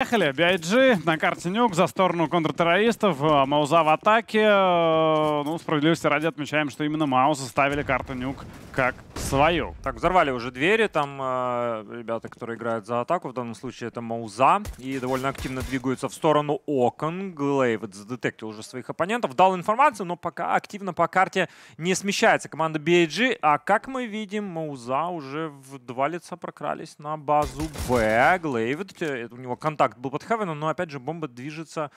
Поехали. BIG на карте Нюк за сторону контртеррористов. Э, Мауза в атаке. Э, ну, справедливости ради отмечаем, что именно Мауза ставили карту Нюк как свою. Так, взорвали уже двери. Там э, ребята, которые играют за атаку, в данном случае это Мауза. И довольно активно двигаются в сторону окон. Глейвид задетектил уже своих оппонентов. Дал информацию, но пока активно по карте не смещается команда BIG. А как мы видим, Мауза уже в два лица прокрались на базу Б. Глейвид, э, у него контакт контакт был под Хевеном, но опять же бомба движется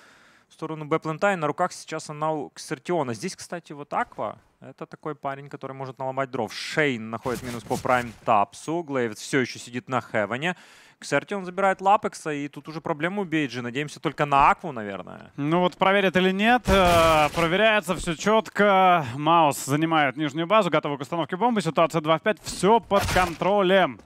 в сторону б на руках сейчас она у Ксертиона. Здесь, кстати, вот Аква. Это такой парень, который может наломать дров. Шейн находит минус по Прайм Тапсу. Глейвец все еще сидит на Хевене. Ксертион забирает Лапекса, и тут уже проблему у Бейджи. Надеемся только на Акву, наверное. Ну вот проверят или нет. Э, проверяется все четко. Маус занимает нижнюю базу, готовы к установке бомбы. Ситуация 2 в 5. Все под контролем.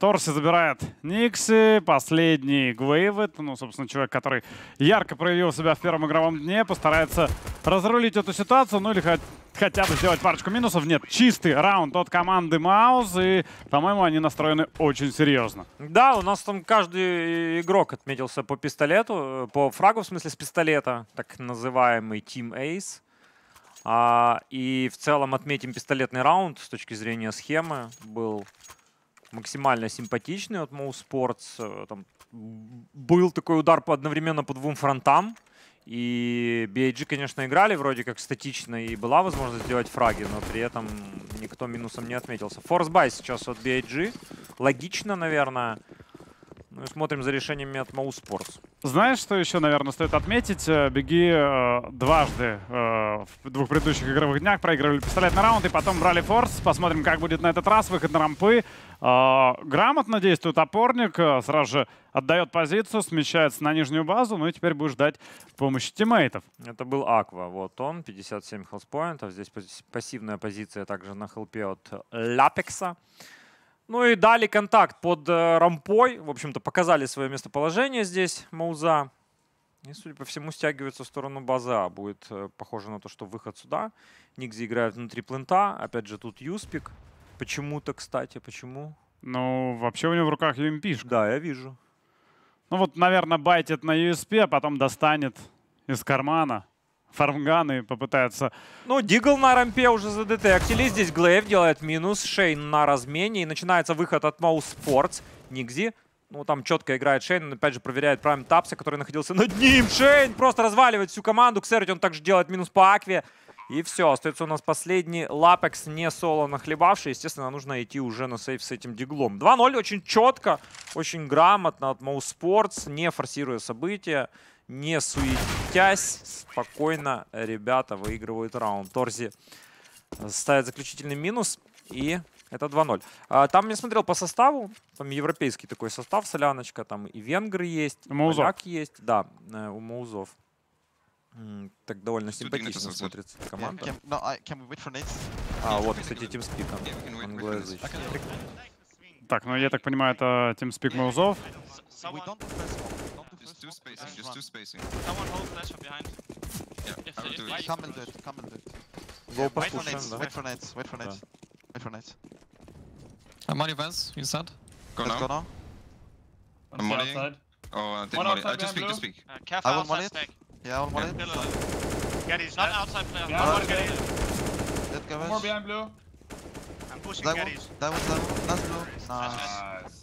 Торси забирает Никси, последний Гвейвет, ну, собственно, человек, который ярко проявил себя в первом игровом дне, постарается разрулить эту ситуацию, ну или хоть, хотя бы сделать парочку минусов. Нет, чистый раунд от команды Маус, и, по-моему, они настроены очень серьезно. Да, у нас там каждый игрок отметился по пистолету, э, по фрагу, в смысле, с пистолета, так называемый Team Ace. А, и в целом отметим пистолетный раунд с точки зрения схемы был максимально симпатичный от Моу Спортс. Там был такой удар одновременно по двум фронтам. И BIG, конечно, играли вроде как статично, и была возможность сделать фраги, но при этом никто минусом не отметился. Форсбай сейчас от BIG. Логично, наверное. Ну и смотрим за решениями от Моуспортс. Знаешь, что еще, наверное, стоит отметить? Э, беги э, дважды э, в двух предыдущих игровых днях проигрывали пистолетный раунд и потом брали форс. Посмотрим, как будет на этот раз. Выход на рампы. А, грамотно действует опорник, э, сразу же отдает позицию, смещается на нижнюю базу, ну и теперь будет ждать помощи тиммейтов. Это был Аква, вот он, 57 хелспоинтов. Здесь пассивная позиция также на хелпе от Лапекса. Ну и дали контакт под э, рампой. В общем-то, показали свое местоположение здесь Мауза. И, судя по всему, стягивается в сторону база. Будет э, похоже на то, что выход сюда. Никзи играет внутри плента. Опять же, тут Юспик. Почему-то, кстати, почему? Ну, вообще у него в руках UMP. Да, я вижу. Ну вот, наверное, байтит на USP, а потом достанет из кармана фармган и попытается... Ну, Дигл на рампе уже задетектили. Здесь Глейв делает минус. Шейн на размене. И начинается выход от Моу Спортс. Нигзи. Ну, там четко играет Шейн. Он опять же проверяет Прайм Тапса, который находился над ним. Шейн просто разваливает всю команду. Ксерити он также делает минус по Акве. И все, остается у нас последний лапекс, не соло нахлебавший. Естественно, нужно идти уже на сейф с этим диглом. 2-0 очень четко, очень грамотно от Моуспортс, не форсируя события, не суетясь. Спокойно ребята выигрывают раунд. Торзи ставит заключительный минус и это 2-0. А, там я смотрел по составу, там европейский такой состав, соляночка, там и венгры есть, и поляк есть. Да, э, у Маузов. Mm, так довольно симпатично смотрится команда. Yeah, can, no, I, can we wait for nades? А, yeah, вот, кстати, тимспик там. Yeah, Англоязычный. Так, ну я так понимаю, это тимспик Маузов. Go послушаем, да? Wait for nades, wait for nades. Wait for nades. I'm money Vance, inside. Go Let's now. Go now. I'm money. Oh, I did money. I just speak, just speak. Uh, I want money. Stack. Yeah, one more hit. Gaddy is not outside player. Yeah, one more Gaddy. Dead Gavish. More behind blue.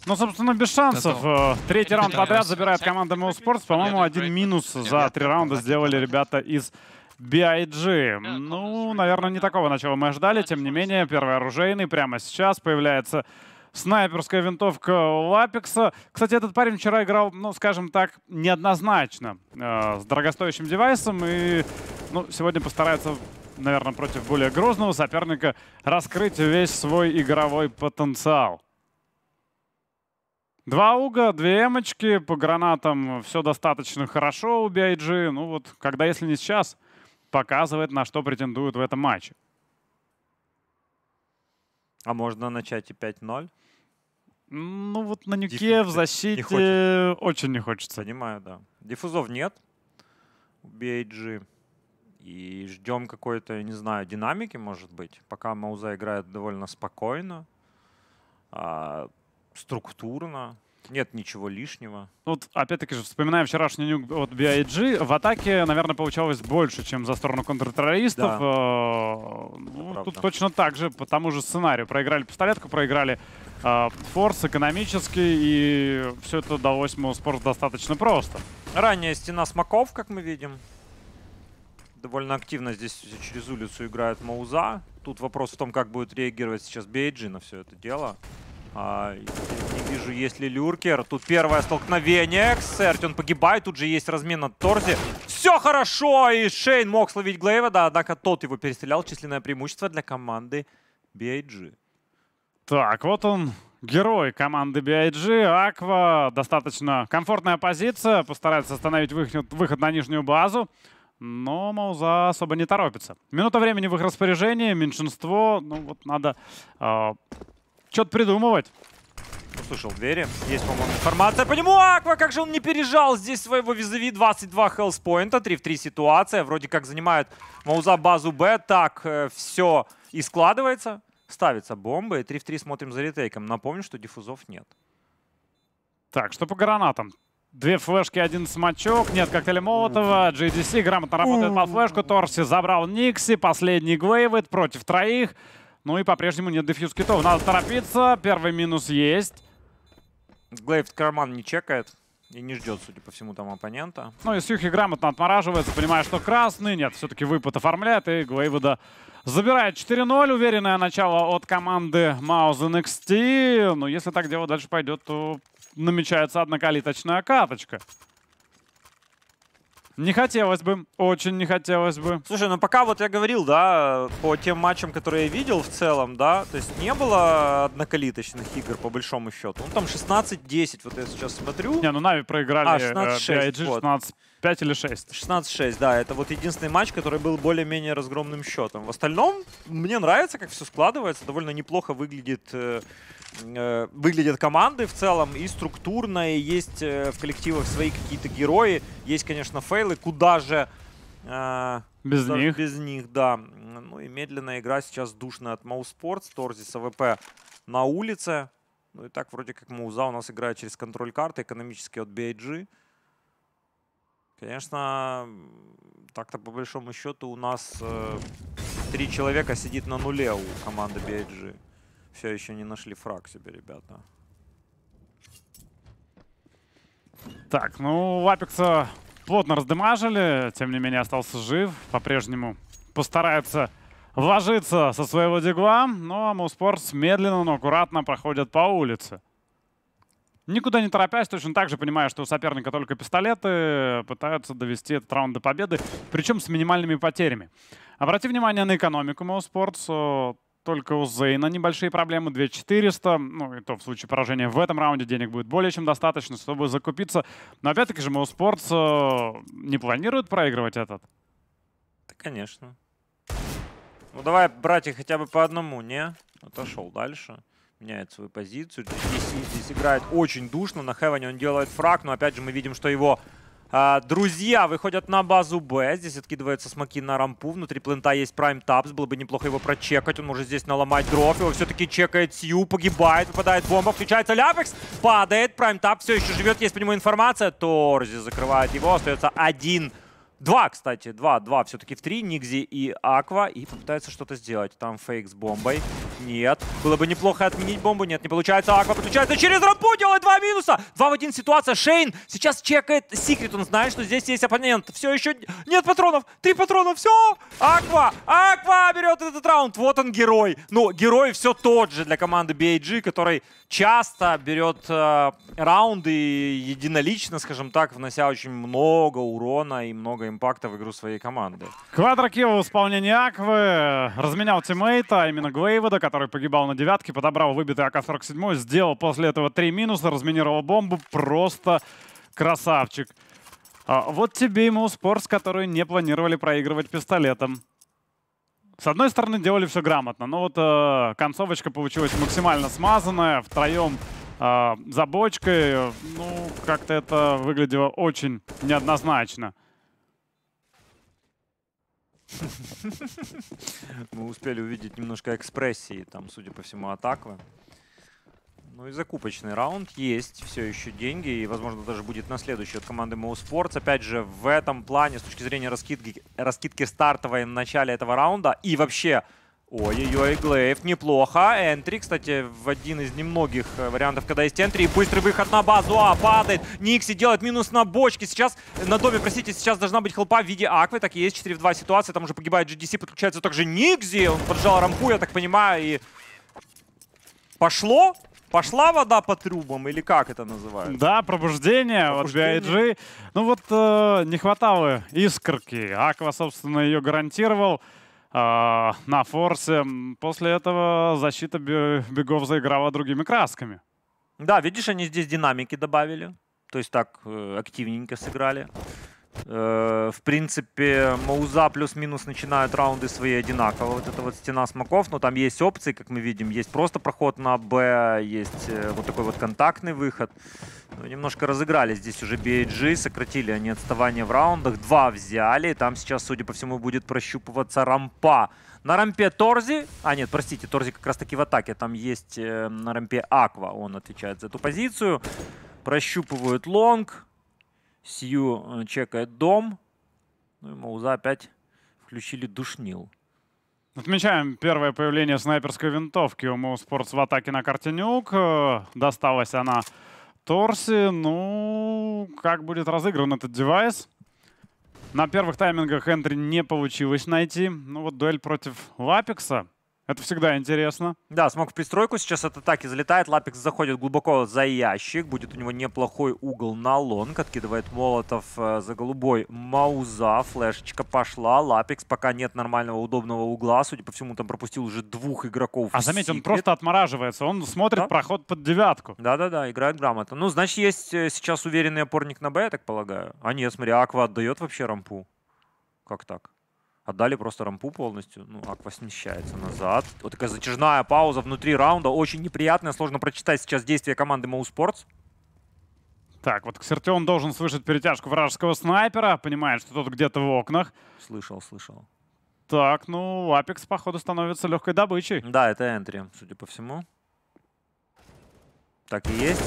Ну, собственно, без шансов. Э, третий раунд подряд забирает команда ML Sports. По-моему, один минус за три раунда сделали ребята из BIG. Ну, наверное, не такого начала мы ожидали. Тем не менее, первый оружейный прямо сейчас появляется снайперская винтовка Лапекса. Кстати, этот парень вчера играл, ну, скажем так, неоднозначно э, с дорогостоящим девайсом. И ну, сегодня постарается, наверное, против более грозного соперника раскрыть весь свой игровой потенциал. Два уга, две эмочки, по гранатам все достаточно хорошо у BIG. Ну вот, когда если не сейчас, показывает, на что претендуют в этом матче. А можно начать и 5-0? Ну вот на нюке Дифф... в защите не очень не хочется. Понимаю, да. Диффузов нет у BAG. И ждем какой-то, не знаю, динамики, может быть. Пока Мауза играет довольно спокойно, а, структурно. Нет ничего лишнего. Ну вот, опять-таки же, вспоминая вчерашний нюк от BIG, в атаке, наверное, получалось больше, чем за сторону контртеррористов. Да. Э, ну, тут точно так же, по тому же сценарию. Проиграли пистолетку, проиграли э, форс экономически, и все это удалось спорт достаточно просто. Ранняя стена смоков, как мы видим. Довольно активно здесь через улицу играет Мауза. Тут вопрос в том, как будет реагировать сейчас BIG на все это дело. А, не вижу, есть ли люркер. Тут первое столкновение. он погибает. Тут же есть размен на торзе. Все хорошо! И Шейн мог словить Глейва, да, однако тот его перестрелял. Численное преимущество для команды BIG. Так, вот он, герой команды BIG. Аква. Достаточно комфортная позиция. Постарается остановить выход, выход на нижнюю базу. Но Мауза особо не торопится. Минута времени в их распоряжении. Меньшинство. Ну вот надо э, что-то придумывать. Услышал двери. Есть, по-моему, информация по нему. Аква, как же он не пережал здесь своего визави. 22 хелспоинта, 3 в 3 ситуация. Вроде как занимает Мауза базу Б. Так, э, все и складывается. Ставится бомба. И 3 в 3 смотрим за ретейком. Напомню, что диффузов нет. Так, что по гранатам? Две флешки, один смачок. Нет коктейля Молотова. GDC грамотно работает по флешку. Торси забрал Никси. Последний Глейвит против троих. Ну и по-прежнему нет дефьюз китов. Надо торопиться. Первый минус есть. Глейв карман не чекает. И не ждет, судя по всему, там оппонента. Ну и Сьюхи грамотно отмораживается, понимая, что красный. Нет, все-таки выпад оформляет, и Глейвуда забирает 4-0. Уверенное начало от команды Мауза NXT. Но ну, если так дело дальше пойдет, то намечается однокалиточная каточка. Не хотелось бы, очень не хотелось бы. Слушай, ну пока вот я говорил, да, по тем матчам, которые я видел в целом, да, то есть не было однокалиточных игр по большому счету. Ну там 16-10, вот я сейчас смотрю. Не, ну Нави проиграли а, 16 э, 5 или 6? 16-6, да. Это вот единственный матч, который был более-менее разгромным счетом. В остальном мне нравится, как все складывается. Довольно неплохо выглядит... Э, Э, выглядят команды в целом и структурно, и есть э, в коллективах свои какие-то герои. Есть, конечно, фейлы, куда же... Э, без куда них. Без них, да. Ну и медленная игра сейчас душная от Моуспортс. Торзис АВП на улице. Ну и так вроде как Мауза у нас играет через контроль карты, экономически от BIG. Конечно, так-то по большому счету у нас э, три человека сидит на нуле у команды BIG. Все, еще не нашли фраг себе, ребята. Так, ну, Вапикса плотно раздемажили, тем не менее остался жив. По-прежнему постарается вложиться со своего дигла, но Муспорт медленно, но аккуратно проходят по улице. Никуда не торопясь, точно так же понимая, что у соперника только пистолеты, пытаются довести этот раунд до победы, причем с минимальными потерями. Обрати внимание на экономику Моуспортс. Только у Зейна небольшие проблемы, 2400. Ну, и то в случае поражения в этом раунде денег будет более чем достаточно, чтобы закупиться. Но опять-таки же, Mo Sports э, не планирует проигрывать этот? Да, конечно. Ну, давай, братья, хотя бы по одному, не? Отошел дальше меняет свою позицию. Здесь, здесь играет очень душно. На Хевене он делает фраг, но опять же мы видим, что его а, друзья выходят на базу Б. Здесь откидываются смоки на рампу. Внутри плента есть Prime Taps. Было бы неплохо его прочекать. Он может здесь наломать дров. Его все-таки чекает Сью. Погибает. Выпадает бомба. Включается Ляпекс. Падает. Prime Tap все еще живет. Есть по нему информация. Торзи закрывает его. Остается один... Два, кстати, два, два все-таки в три, Нигзи и Аква, и попытается что-то сделать. Там фейк с бомбой. Нет. Было бы неплохо отменить бомбу. Нет, не получается. Аква подключается через рампу, делает два минуса. Два в один ситуация. Шейн сейчас чекает секрет. Он знает, что здесь есть оппонент. Все еще нет патронов. Три патрона. Все. Аква. Аква берет этот раунд. Вот он герой. Ну, герой все тот же для команды BIG, который часто берет э, раунды единолично, скажем так, внося очень много урона и много импакта в игру своей команды. Квадрокил в исполнении Аквы разменял тиммейта, а именно Глейвода, который погибал на девятке, подобрал выбитый АК-47, сделал после этого три минуса, разминировал бомбу. Просто красавчик. А вот тебе и Моуспорс, которые не планировали проигрывать пистолетом. С одной стороны, делали все грамотно, но вот э, концовочка получилась максимально смазанная, втроем э, за бочкой. Ну, как-то это выглядело очень неоднозначно. Мы успели увидеть немножко экспрессии, там, судя по всему, атаквы. Ну и закупочный раунд. Есть все еще деньги. И, возможно, даже будет на следующий от команды Mo Sports. Опять же, в этом плане, с точки зрения раскидки, раскидки стартовой в начале этого раунда и вообще Ой-ой-ой, Глейв, неплохо. Энтри, кстати, в один из немногих э, вариантов, когда есть энтри. Быстрый выход на базу, а, падает. Никси делает минус на бочке. Сейчас, на доме, простите, сейчас должна быть хлопа в виде аквы. Так и есть, 4 в 2 ситуация. Там уже погибает GDC, подключается также Никзи. Он поджал рампу, я так понимаю, и... Пошло? Пошла вода по трубам, или как это называют? Да, пробуждение, пробуждение. вот BIG. Ну вот э, не хватало искорки. Аква, собственно, ее гарантировал. А, на форсе. После этого защита бегов заиграла другими красками. Да, видишь, они здесь динамики добавили. То есть так э, активненько сыграли. Э, в принципе, Мауза плюс-минус начинают раунды свои одинаково. Вот это вот стена смоков, но там есть опции, как мы видим. Есть просто проход на Б, есть э, вот такой вот контактный выход. Ну, немножко разыграли здесь уже BG, сократили они отставание в раундах. Два взяли, там сейчас, судя по всему, будет прощупываться рампа. На рампе Торзи, а нет, простите, Торзи как раз таки в атаке. Там есть эм, на рампе Аква, он отвечает за эту позицию. Прощупывают лонг. Сью э, чекает дом. Ну и Мауза опять включили душнил. Отмечаем первое появление снайперской винтовки у Моу Спортс в атаке на картинюк э, Досталась она Торси. Ну, как будет разыгран этот девайс? На первых таймингах Энтри не получилось найти. Ну вот дуэль против Лапикса. Это всегда интересно. Да, смог в пристройку. Сейчас от атаки залетает. Лапикс заходит глубоко за ящик. Будет у него неплохой угол на лонг. Откидывает молотов э, за голубой мауза. Флешечка пошла. Лапикс пока нет нормального удобного угла. Судя по всему, там пропустил уже двух игроков. А заметь, он просто отмораживается. Он смотрит да? проход под девятку. Да-да-да, играет грамотно. Ну, значит, есть э, сейчас уверенный опорник на Б, я так полагаю. А нет, смотри, Аква отдает вообще рампу. Как так? Отдали просто рампу полностью. Ну, Аква смещается назад. Вот такая затяжная пауза внутри раунда. Очень неприятная. Сложно прочитать сейчас действия команды Моуспортс. Так, вот он должен слышать перетяжку вражеского снайпера. Понимает, что тут где-то в окнах. Слышал, слышал. Так, ну, Апекс, походу, становится легкой добычей. Да, это энтри, судя по всему. Так и есть.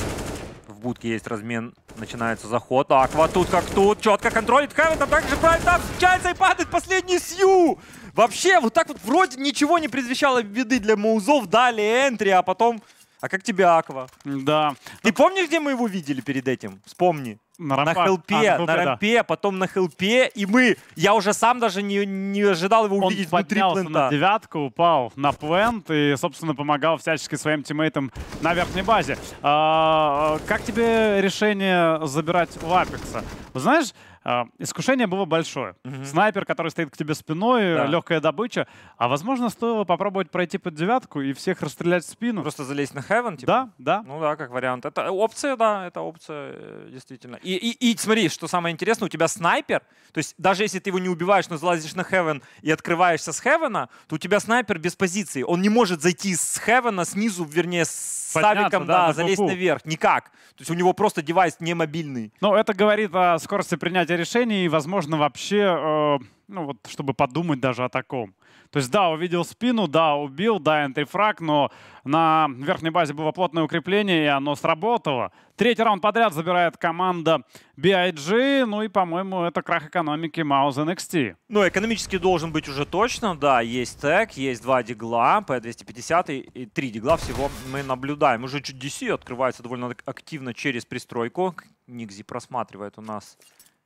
В будке есть размен, начинается заход. Аква тут как тут, четко контролит Хэвен, а также Брайтап встречается и падает последний Сью! Вообще, вот так вот вроде ничего не предвещало беды для Маузов, дали энтри, а потом... А как тебе Аква? Да. Ты помнишь, где мы его видели перед этим? Вспомни. На, рампа... на хелпе, а, на, хелпе, на рампе, да. потом на хелпе, и мы, я уже сам даже не, не ожидал его увидеть Он внутри плента. на девятку, упал на плент и, собственно, помогал всячески своим тиммейтам на верхней базе. А, как тебе решение забирать Лапекса? Знаешь, а, искушение было большое. Угу. Снайпер, который стоит к тебе спиной, да. легкая добыча. А возможно, стоило попробовать пройти под девятку и всех расстрелять в спину. Просто залезть на хевен, типа? Да, да. Ну да, как вариант. Это опция, да, это опция, э, действительно. И, и, и смотри, что самое интересное, у тебя снайпер, то есть даже если ты его не убиваешь, но залазишь на хевен и открываешься с хевена, то у тебя снайпер без позиции. Он не может зайти с хевена снизу, вернее, с подняться, сабиком, да, да залезть наверх. Никак. То есть у него просто девайс не мобильный. Ну, это говорит о скорости принятия решений и, возможно, вообще, э, ну вот, чтобы подумать даже о таком. То есть, да, увидел спину, да, убил, да, энтрифраг, но на верхней базе было плотное укрепление, и оно сработало. Третий раунд подряд забирает команда BIG, ну и, по-моему, это крах экономики Маус NXT. Ну, экономически должен быть уже точно, да, есть тег, есть два дигла, P250 и три дигла всего мы наблюдаем. Уже чуть DC открывается довольно активно через пристройку. Никзи просматривает у нас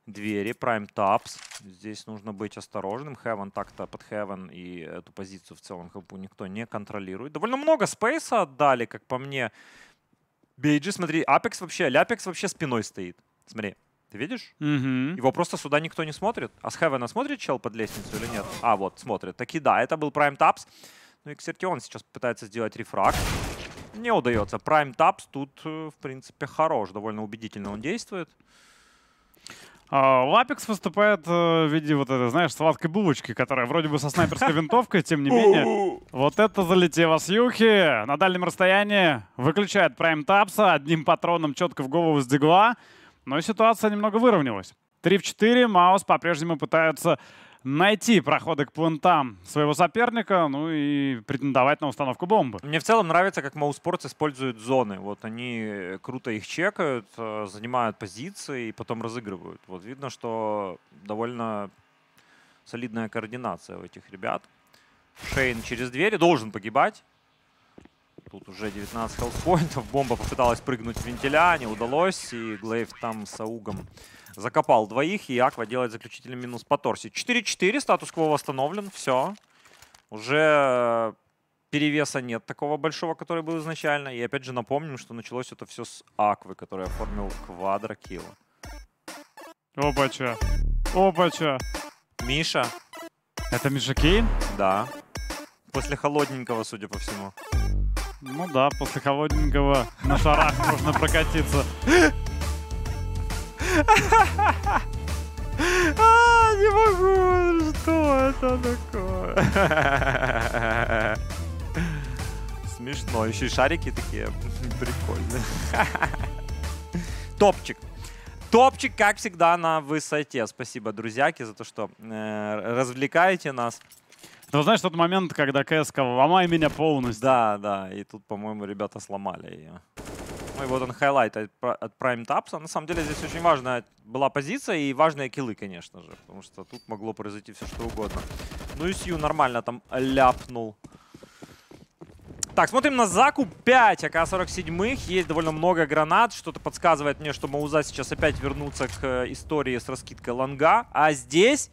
двери. Prime Tops. Здесь нужно быть осторожным. Heaven так-то под Heaven и эту позицию в целом хэпу никто не контролирует. Довольно много спейса отдали, как по мне. Бейджи, смотри, Apex вообще, а Ляпекс вообще спиной стоит. Смотри, ты видишь? Mm -hmm. Его просто сюда никто не смотрит. А с Хевена смотрит чел под лестницу или нет? А, вот, смотрит. Таки да, это был Prime Tops. Ну и, кстати, он сейчас пытается сделать рефраг. Не удается. Prime Tops тут, э, в принципе, хорош. Довольно убедительно он действует. Лапекс выступает э, в виде вот этой, знаешь, сладкой булочки, которая вроде бы со снайперской винтовкой, тем не менее. Вот это залетело с юхи. На дальнем расстоянии выключает прайм тапса одним патроном четко в голову с дигла. Но ситуация немного выровнялась. 3 в 4. Маус по-прежнему пытаются найти проходы к плентам своего соперника, ну и претендовать на установку бомбы. Мне в целом нравится, как Моуспортс используют зоны. Вот они э, круто их чекают, э, занимают позиции и потом разыгрывают. Вот видно, что довольно солидная координация у этих ребят. Шейн через двери должен погибать. Тут уже 19 хелспоинтов. Бомба попыталась прыгнуть в вентиля, не удалось. И Глейв там с Аугом Закопал двоих, и Аква делает заключительный минус по Торси. 4-4, статус-кво восстановлен, все. Уже э, перевеса нет такого большого, который был изначально. И опять же напомним, что началось это все с Аквы, который оформил квадрокилл. Опача. Опача. Миша. Это Миша Кейн? Да. После холодненького, судя по всему. Ну да, после холодненького на шарах можно прокатиться. А, не могу, что это такое? Смешно, еще и шарики такие прикольные. Топчик. Топчик, как всегда, на высоте. Спасибо, друзьяки, за то, что э, развлекаете нас. Ну, знаешь, тот момент, когда КС сказал, ломай меня полностью. Да, да, и тут, по-моему, ребята сломали ее. Ну и вот он хайлайт от, от Prime Tapsa. А на самом деле здесь очень важная была позиция и важные киллы, конечно же. Потому что тут могло произойти все что угодно. Ну и Сью нормально там ляпнул. Так, смотрим на закуп 5 АК-47. Есть довольно много гранат. Что-то подсказывает мне, что Мауза сейчас опять вернутся к э, истории с раскидкой ланга. А здесь...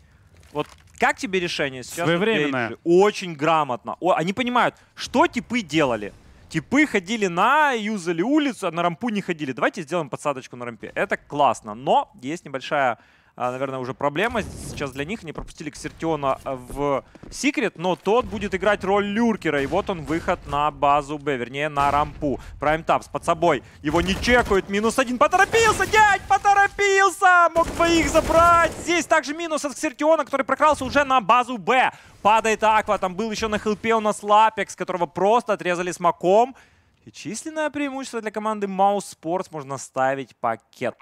Вот как тебе решение сейчас? Своевременное. Очень грамотно. О, они понимают, что типы делали. Типы ходили на, юзали улицу, а на рампу не ходили. Давайте сделаем подсадочку на рампе. Это классно, но есть небольшая а, наверное, уже проблема сейчас для них. Не пропустили Ксертиона а, в секрет, но тот будет играть роль люркера. И вот он выход на базу Б, вернее, на рампу. Прайм Тапс под собой. Его не чекают. Минус один. Поторопился, дядь, поторопился! Мог бы их забрать. Здесь также минус от Ксертиона, который прокрался уже на базу Б. Падает Аква. Там был еще на хелпе у нас Лапекс, которого просто отрезали смоком. И численное преимущество для команды Маус Sports можно ставить пакет.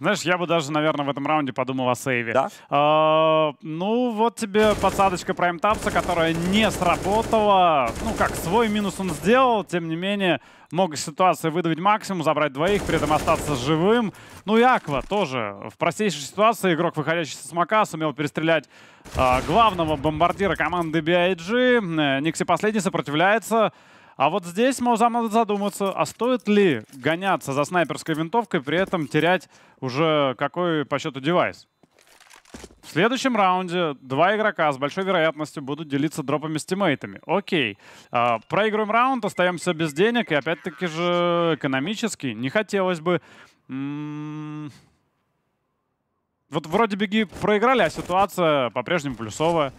Знаешь, я бы даже, наверное, в этом раунде подумал о сейве. Да? А, ну, вот тебе подсадочка Prime Тапса, которая не сработала. Ну как, свой минус он сделал, тем не менее, мог из ситуации выдавить максимум, забрать двоих, при этом остаться живым. Ну и Аква тоже. В простейшей ситуации игрок, выходящий со мака, сумел перестрелять э, главного бомбардира команды BIG. Э, Никси последний сопротивляется. А вот здесь можно задуматься, а стоит ли гоняться за снайперской винтовкой, при этом терять уже какой по счету девайс? В следующем раунде два игрока с большой вероятностью будут делиться дропами с тиммейтами. Окей. А, проигрываем раунд, остаемся без денег, и опять-таки же экономически не хотелось бы... М-м, вот вроде беги проиграли, а ситуация по-прежнему плюсовая.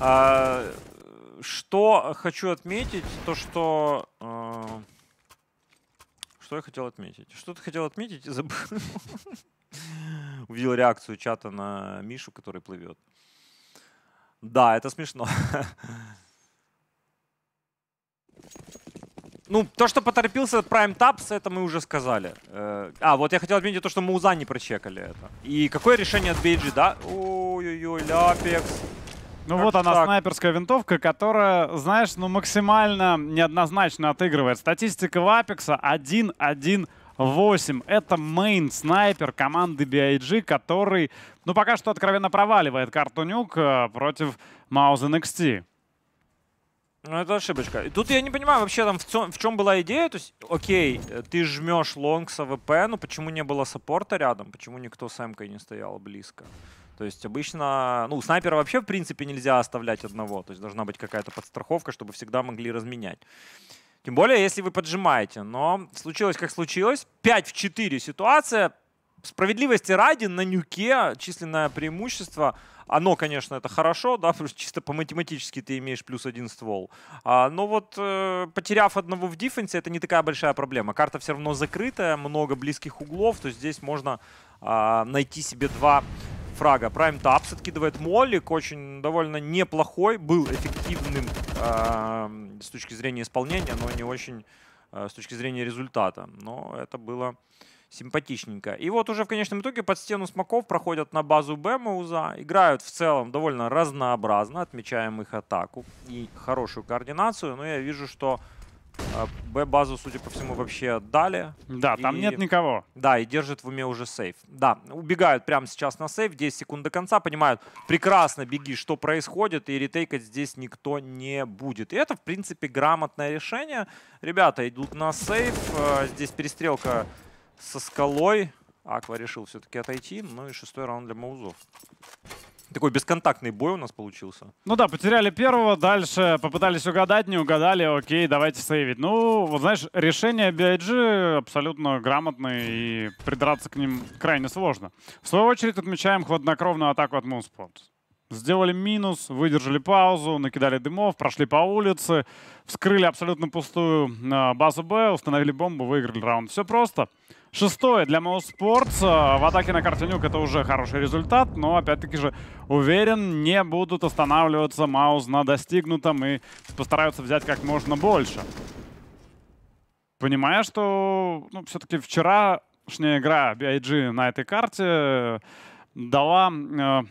А, что хочу отметить, то что... А, что я хотел отметить? Что ты хотел отметить? Забыл. Увидел реакцию чата на Мишу, который плывет. Да, это смешно. Ну, то, что поторопился Prime Taps, это мы уже сказали. Э, а, вот я хотел отметить то, что мы УЗА не прочекали это. И какое решение от BG, да? Ой-ой-ой, Ляпекс. Ну как вот она, так. снайперская винтовка, которая, знаешь, ну максимально неоднозначно отыгрывает. Статистика Вапекса 1-1. 8. Это мейн-снайпер команды BIG, который, ну, пока что откровенно проваливает карту Нюк э, против Мауза NXT. Ну, это ошибочка. И тут я не понимаю вообще, там, в, чем, в чем была идея. То есть, окей, э, ты жмешь лонг с АВП, но почему не было саппорта рядом? Почему никто с Эмкой не стоял близко? То есть обычно, ну, снайпера вообще, в принципе, нельзя оставлять одного. То есть должна быть какая-то подстраховка, чтобы всегда могли разменять. Тем более, если вы поджимаете. Но случилось, как случилось. 5 в 4 ситуация. Справедливости ради, на нюке численное преимущество оно, конечно, это хорошо, да, потому что чисто по математически ты имеешь плюс один ствол. А, но вот э, потеряв одного в дефенсе, это не такая большая проблема. Карта все равно закрытая, много близких углов, то есть здесь можно э, найти себе два фрага. prime Тапс откидывает молик, очень довольно неплохой, был эффективным э, с точки зрения исполнения, но не очень э, с точки зрения результата. Но это было симпатичненько. И вот уже в конечном итоге под стену смоков проходят на базу Б Мауза. Играют в целом довольно разнообразно, отмечаем их атаку и хорошую координацию. Но я вижу, что а, Б-базу, судя по всему, вообще дали. Да, и... там нет никого. Да, и держит в уме уже сейф. Да, убегают прямо сейчас на сейф, 10 секунд до конца, понимают, прекрасно беги, что происходит, и ретейкать здесь никто не будет. И это, в принципе, грамотное решение. Ребята идут на сейф, а, здесь перестрелка со скалой. Аква решил все-таки отойти, ну и шестой раунд для Маузов. Такой бесконтактный бой у нас получился. Ну да, потеряли первого, дальше попытались угадать, не угадали, окей, давайте сейвить. Ну, вот знаешь, решение BIG абсолютно грамотное, и придраться к ним крайне сложно. В свою очередь отмечаем хладнокровную атаку от Moonspot. Сделали минус, выдержали паузу, накидали дымов, прошли по улице, вскрыли абсолютно пустую а, базу Б, установили бомбу, выиграли раунд. Все просто. Шестое для Моу В атаке на карте это уже хороший результат, но опять-таки же уверен, не будут останавливаться Маус на достигнутом и постараются взять как можно больше. Понимая, что ну, все-таки вчерашняя игра BIG на этой карте э, дала э,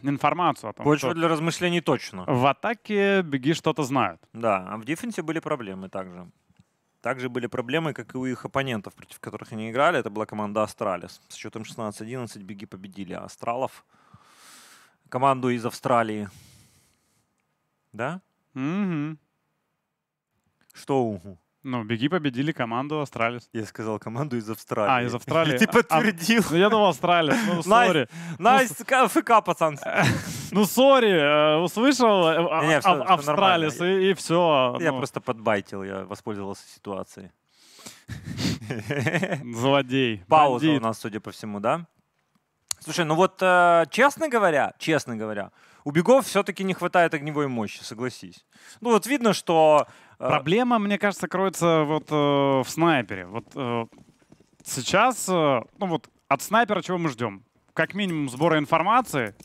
информацию о том, Почву что для размышлений точно. В атаке беги что-то знают. Да, а в дефенсе были проблемы также. Также были проблемы, как и у их оппонентов, против которых они играли. Это была команда Астралис. С счетом 16-11 беги победили Астралов. Команду из Австралии. Да? Угу. Что угу? Ну, беги победили команду Астралис. Я сказал команду из а, Австралии. А, из Австралии. ты подтвердил. ну, я думал Астралис. Ну, сори. Найс, ну, ФК, пацан. Ну, сори, э, услышал э, Австралис, а, и все. Я ну. просто подбайтил, я воспользовался ситуацией. Злодей. Пауза у нас, судя по всему, да? Слушай, ну вот э, честно говоря, честно говоря, у бегов все-таки не хватает огневой мощи, согласись. Ну вот видно, что... Э, Проблема, мне кажется, кроется вот э, в снайпере. Вот э, сейчас, э, ну вот от снайпера чего мы ждем? Как минимум сбора информации,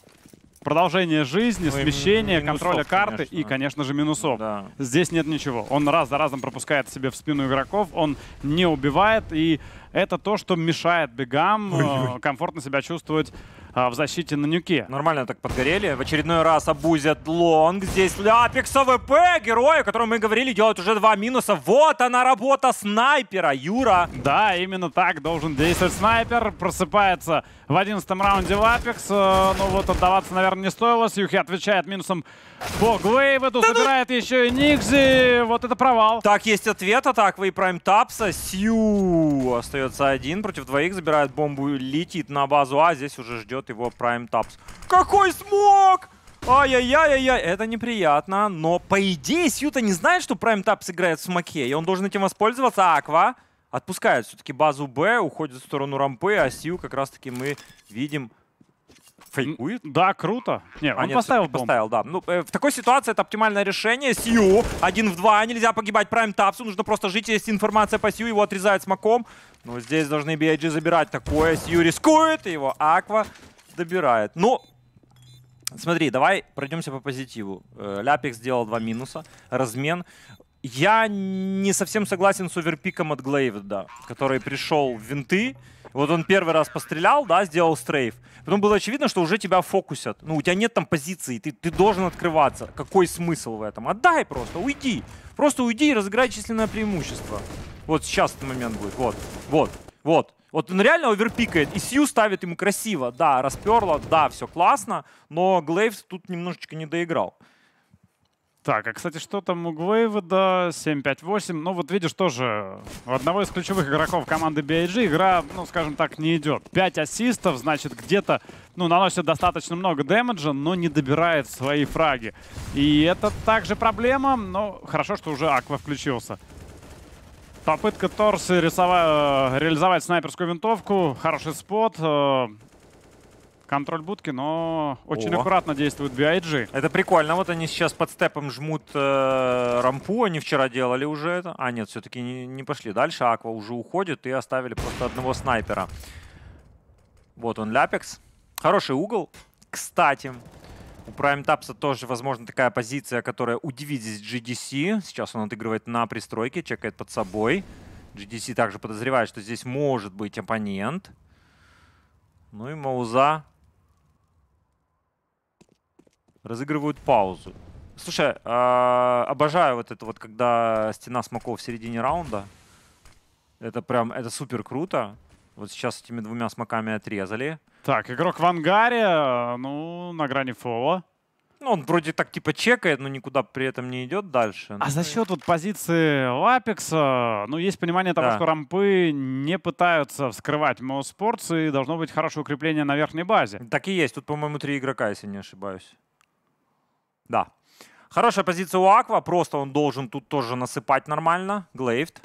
продолжение жизни, ну, смещение, минусов, контроля карты конечно. и, конечно же, минусов. Да. Здесь нет ничего. Он раз за разом пропускает себе в спину игроков, он не убивает и это то, что мешает бегам э, комфортно себя чувствовать э, в защите на нюке. Нормально так подгорели. В очередной раз обузят лонг. Здесь Апекс ВП, герой, о котором мы говорили, делает уже два минуса. Вот она работа снайпера, Юра. Да, именно так должен действовать снайпер. Просыпается в одиннадцатом раунде в Апекс. Э, ну вот отдаваться, наверное, не стоило. Сьюхи отвечает минусом Бог Вейведу да забирает ну! еще и Никзи. Вот это провал. Так, есть ответ. Атак Вейпрайм Тапса. Сью остается один против двоих. Забирает бомбу, летит на базу А. Здесь уже ждет его Прайм Тапс. Какой смог! Ай-яй-яй-яй, это неприятно, но по идее Сьюта не знает, что Prime Тапс играет в смоке, и он должен этим воспользоваться. А Аква отпускает все-таки базу Б, уходит в сторону рампы, а Сью как раз-таки мы видим фейкует? Да, круто. Нет, а, он нет, поставил бомб. Поставил, да. Ну, э, в такой ситуации это оптимальное решение. Сью, один в два, нельзя погибать прайм тапсу, нужно просто жить, есть информация по Сью, его отрезают смоком. Но здесь должны BIG забирать такое. Сью рискует, его Аква добирает. Ну, смотри, давай пройдемся по позитиву. Э, Ляпик сделал два минуса, размен. Я не совсем согласен с оверпиком от Глейведа, который пришел в винты, вот он первый раз пострелял, да, сделал стрейф. Потом было очевидно, что уже тебя фокусят. Ну, у тебя нет там позиции, ты, ты должен открываться. Какой смысл в этом? Отдай просто, уйди. Просто уйди и разыграй численное преимущество. Вот сейчас этот момент будет. Вот, вот, вот. Вот он реально оверпикает, и Сью ставит ему красиво. Да, расперло, да, все классно, но Глейвс тут немножечко не доиграл. Так, а, кстати, что там у Глейведа? 7-5-8. Ну, вот видишь, тоже у одного из ключевых игроков команды BIG игра, ну, скажем так, не идет. 5 ассистов, значит, где-то, ну, наносит достаточно много дэмэджа, но не добирает свои фраги. И это также проблема, но хорошо, что уже Аква включился. Попытка Торса рисова... Э, реализовать снайперскую винтовку. Хороший спот. Э, контроль будки, но очень О. аккуратно действуют BIG. Это прикольно. Вот они сейчас под степом жмут э, рампу. Они вчера делали уже это. А, нет, все-таки не, не пошли дальше. Аква уже уходит и оставили просто одного снайпера. Вот он, Ляпекс. Хороший угол. Кстати, у Prime Tapsa тоже, возможно, такая позиция, которая удивит здесь GDC. Сейчас он отыгрывает на пристройке, чекает под собой. GDC также подозревает, что здесь может быть оппонент. Ну и Мауза разыгрывают паузу. Слушай, э, обожаю вот это вот, когда стена смоков в середине раунда. Это прям, это супер круто. Вот сейчас этими двумя смоками отрезали. Так, игрок в ангаре, э, ну, на грани фола. Ну, он вроде так типа чекает, но никуда при этом не идет дальше. А ну, за счет вот позиции Лапекса, ну, есть понимание того, да. что рампы не пытаются вскрывать Моуспортс, и должно быть хорошее укрепление на верхней базе. Так и есть. Тут, по-моему, три игрока, если не ошибаюсь. Да. Хорошая позиция у Аква. Просто он должен тут тоже насыпать нормально. Глейвд.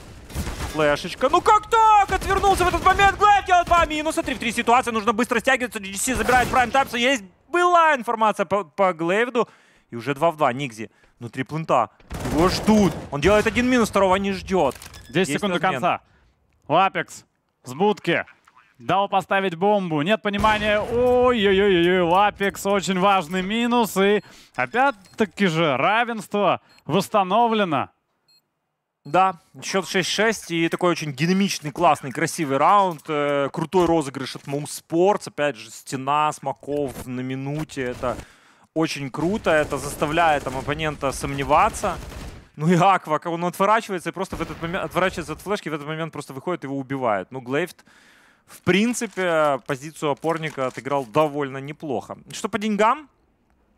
Флешечка. Ну как так? Отвернулся в этот момент. Глейвд делает два минуса. 3 в 3 ситуация. Нужно быстро стягиваться. GDC забирает Прайм Тайпса. Есть была информация по, по Глейвду. И уже 2 в 2. Никзи. Внутри плента. Его ждут. Он делает один минус, второго не ждет. 10 Есть секунд до конца. Лапекс с будки дал поставить бомбу. Нет понимания. Ой-ой-ой, ой Лапекс очень важный минус. И опять-таки же равенство восстановлено. Да, счет 6-6 и такой очень динамичный, классный, красивый раунд. Э, крутой розыгрыш от Moon Опять же, стена смоков на минуте. Это очень круто. Это заставляет там оппонента сомневаться. Ну и Аква, он отворачивается и просто в этот момент отворачивается от флешки, в этот момент просто выходит его убивает. Ну, Глейфт в принципе, позицию опорника отыграл довольно неплохо. Что по деньгам?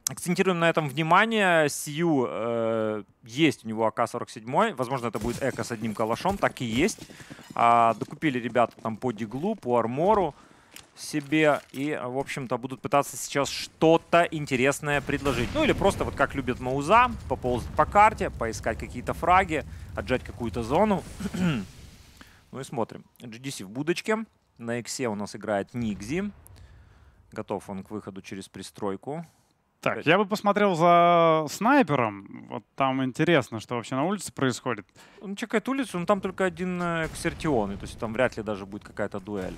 Акцентируем на этом внимание. Сию э, есть у него АК-47. Возможно, это будет эко с одним калашом. Так и есть. А, докупили ребята там по диглу, по армору себе. И, в общем-то, будут пытаться сейчас что-то интересное предложить. Ну или просто вот как любят Мауза, поползать по карте, поискать какие-то фраги, отжать какую-то зону. ну и смотрим. GDC в будочке. На Иксе у нас играет Нигзи. Готов он к выходу через пристройку. Так, э, я бы посмотрел за снайпером. Вот там интересно, что вообще на улице происходит. Он чекает улицу, но там только один э, эксертион, и то есть там вряд ли даже будет какая-то дуэль.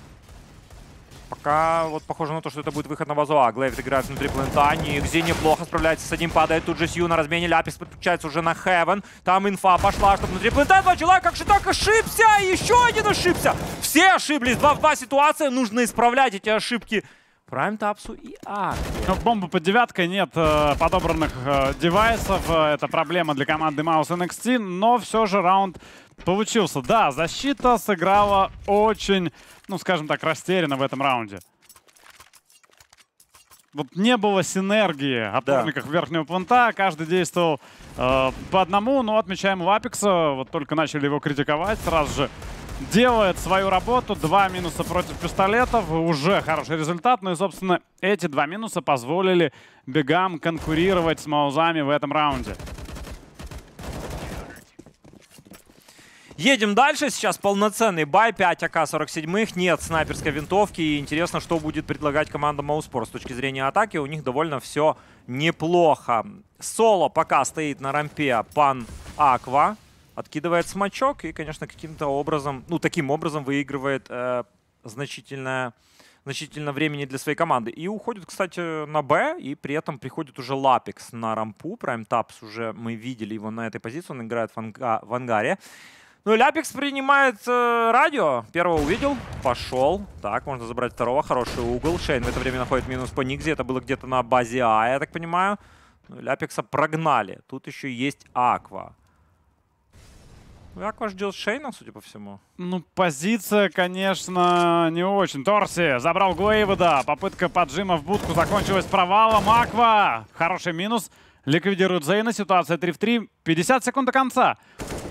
Пока вот похоже на то, что это будет выход на базу А. Глейвит играет внутри плента. Никзи неплохо справляется с одним. Падает тут же Сью на размене. Ляпис подключается уже на Хевен. Там инфа пошла, что внутри плента два человека. Как же так ошибся? Еще один ошибся. Все ошиблись. Два в два ситуация. Нужно исправлять эти ошибки. Прайм Тапсу и А. Но ну, бомбы под девяткой нет э, подобранных э, девайсов. Э, это проблема для команды Маус NXT, но все же раунд получился. Да, защита сыграла очень ну, скажем так, растеряна в этом раунде. Вот не было синергии опорников да. верхнего планта, каждый действовал э, по одному, но отмечаем у Апекса, вот только начали его критиковать, сразу же делает свою работу. Два минуса против пистолетов. Уже хороший результат. Ну и, собственно, эти два минуса позволили бегам конкурировать с маузами в этом раунде. Едем дальше. Сейчас полноценный бай. 5 АК-47. Нет снайперской винтовки. И интересно, что будет предлагать команда Моуспор. С точки зрения атаки у них довольно все неплохо. Соло пока стоит на рампе Пан Аква. Откидывает смачок и, конечно, каким-то образом, ну, таким образом выигрывает э, значительное значительно времени для своей команды. И уходит, кстати, на Б, и при этом приходит уже Лапикс на рампу. Прайм Тапс уже мы видели его на этой позиции, он играет в, анга в ангаре. Ну, Ляпикс принимает э, радио. Первого увидел, пошел. Так, можно забрать второго. Хороший угол. Шейн в это время находит минус по Нигзе. Это было где-то на базе А, я так понимаю. Ну, Ляпикса прогнали. Тут еще есть Аква. Ну, Аква ждет Шейна, судя по всему. Ну, позиция, конечно, не очень. Торси забрал Гуэйвода. Попытка поджима в будку закончилась провалом. Аква. Хороший минус. Ликвидирует Зейна. Ситуация 3 в 3. 50 секунд до конца.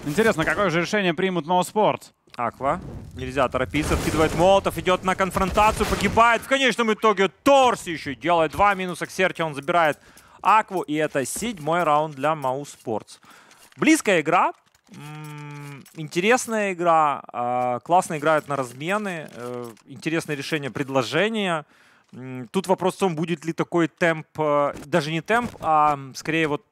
Интересно, какое же решение примут Ноуспорт? Аква. Нельзя торопиться. Откидывает Молотов, идет на конфронтацию, погибает. В конечном итоге Торс еще делает два минуса к Серти. Он забирает Акву. И это седьмой раунд для Мауспортс. Близкая игра. Интересная игра. А, классно играют на размены. Э, Интересное решение предложения. Тут вопрос в том, будет ли такой темп, э, даже не темп, а скорее вот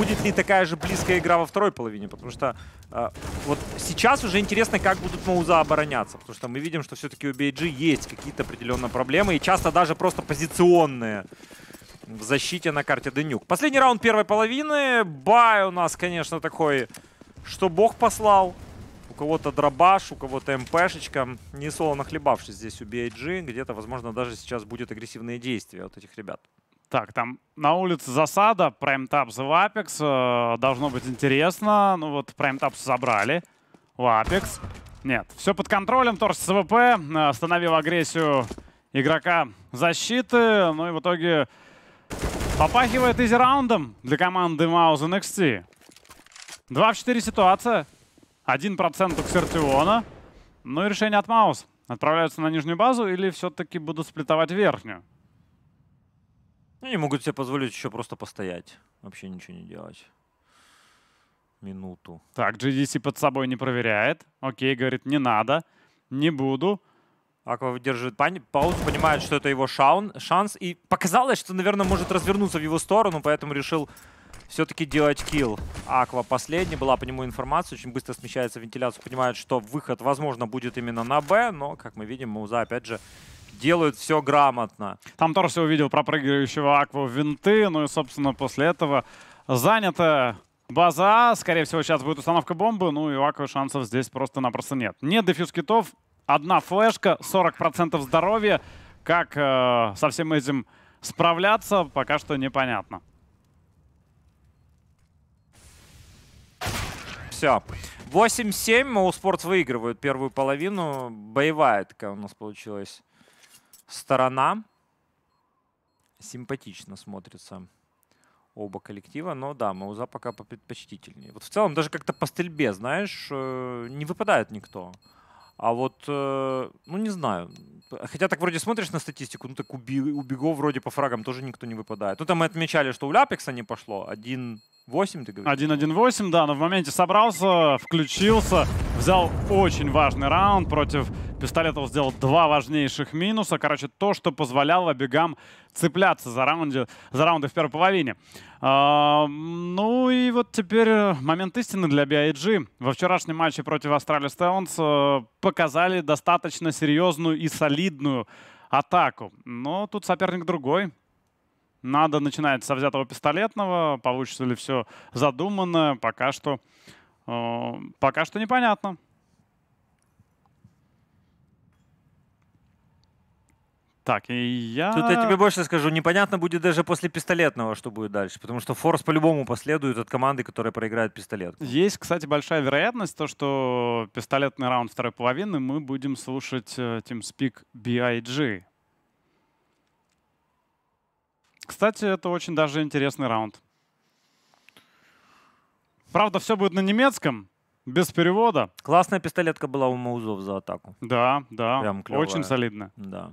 будет ли такая же близкая игра во второй половине, потому что э, вот сейчас уже интересно, как будут Мауза обороняться, потому что мы видим, что все-таки у BG есть какие-то определенные проблемы, и часто даже просто позиционные в защите на карте Денюк. Последний раунд первой половины. Бай у нас, конечно, такой, что бог послал. У кого-то дробаш, у кого-то МПшечка. Не солоно хлебавшись здесь у BIG. Где-то, возможно, даже сейчас будет агрессивные действия от этих ребят. Так, там на улице засада, Prime Taps и Apex. Должно быть интересно. Ну вот, Prime Taps забрали. У Apex. Нет, все под контролем. Торс СВП э, остановил агрессию игрока защиты. Ну и в итоге попахивает изи раундом для команды Мауза NXT. 2 в 4 ситуация. 1% у Ксертиона. Ну и решение от Маус. Отправляются на нижнюю базу или все-таки будут сплитовать верхнюю? Ну, они могут себе позволить еще просто постоять. Вообще ничего не делать. Минуту. Так, GDC под собой не проверяет. Окей, говорит, не надо. Не буду. Аква выдерживает паузу, понимает, что это его шаун, шанс. И показалось, что, наверное, может развернуться в его сторону, поэтому решил все-таки делать килл. Аква последний, была по нему информация, очень быстро смещается в вентиляцию, понимает, что выход, возможно, будет именно на Б, но, как мы видим, Мауза, опять же, делают все грамотно. Там Торси увидел пропрыгивающего Акву в винты, ну и, собственно, после этого занято база. А. Скорее всего, сейчас будет установка бомбы, ну и у Аквы шансов здесь просто-напросто нет. Нет дефьюз китов, одна флешка, 40% здоровья. Как э, со всем этим справляться, пока что непонятно. Все. 8-7, спорт выигрывают первую половину. Боевая такая у нас получилась сторона. Симпатично смотрится оба коллектива, но да, Мауза пока предпочтительнее. Вот в целом даже как-то по стрельбе, знаешь, э, не выпадает никто. А вот, э, ну не знаю, хотя так вроде смотришь на статистику, ну так у Биго вроде по фрагам тоже никто не выпадает. Ну там мы отмечали, что у Ляпекса не пошло, один 8, ты говоришь? 1-1-8, да, но в моменте собрался, включился, взял очень важный раунд против Пистолетов, сделал два важнейших минуса. Короче, то, что позволяло бегам цепляться за, раунде, за раунды в первой половине. А, ну и вот теперь э, момент истины для BIG. Во вчерашнем матче против Астрали Стелланс э, показали достаточно серьезную и солидную атаку. Но тут соперник другой. Надо начинать со взятого пистолетного. Получится ли все задуманное, пока что, э, пока что непонятно. Так, и я... Тут я тебе больше скажу, непонятно будет даже после пистолетного, что будет дальше, потому что форс по-любому последует от команды, которая проиграет пистолет. Есть, кстати, большая вероятность, то, что пистолетный раунд второй половины мы будем слушать э, TeamSpeak BIG. Кстати, это очень даже интересный раунд. Правда, все будет на немецком, без перевода. Классная пистолетка была у Маузов за атаку. Да, да. Прям клевая. Очень солидно. Да.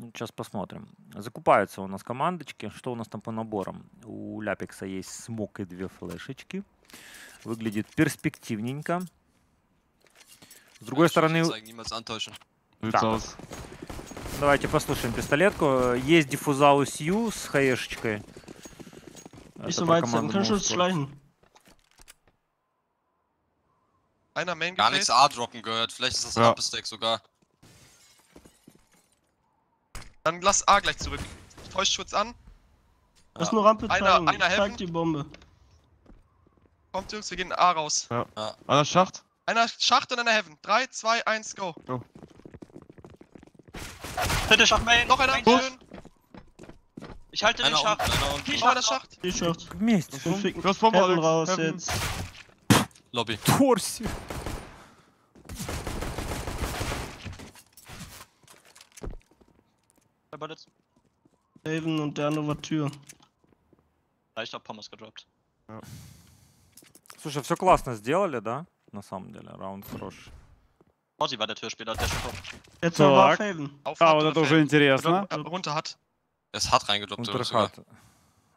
Сейчас ну, посмотрим. Закупаются у нас командочки. Что у нас там по наборам? У Ляпикса есть смок и две флешечки. Выглядит перспективненько. С другой стороны... Да. Давайте послушаем пистолетку. Есть диффуза у Сью с хаешечкой. Nicht so weit, Sam. Kann schon schleichen. Einer Main Gar nichts A-Droppen gehört. Vielleicht ist das ja. Rampestack sogar. Dann lass A gleich zurück. Täuschschutz an. Lass ja. nur Rampe zeigen. Einer, einer helfen. die Bombe. Kommt Jungs, wir gehen A raus. Ja. ja. Einer Schacht. Einer Schacht und einer Heaven. 3, 2, 1, go. go. Dritte Schacht, Main. Noch einer. Main schön. Ich halte den Schacht. Ich war das Schacht. Die Schacht. Mist. Du hast Bombe raus jetzt. Lobby. Torsi. Zwei Bullets. Haven und der andere war Tür. Да, еще помазка дропт. Слушай, все классно сделали, да? На самом деле, раунд хороший. Morty war der Türspieler, der schon Jetzt noch auf Haven. Auf ah, вот это уже интересно. Runter hat. Er ist hart reingedoppt. Runter hart.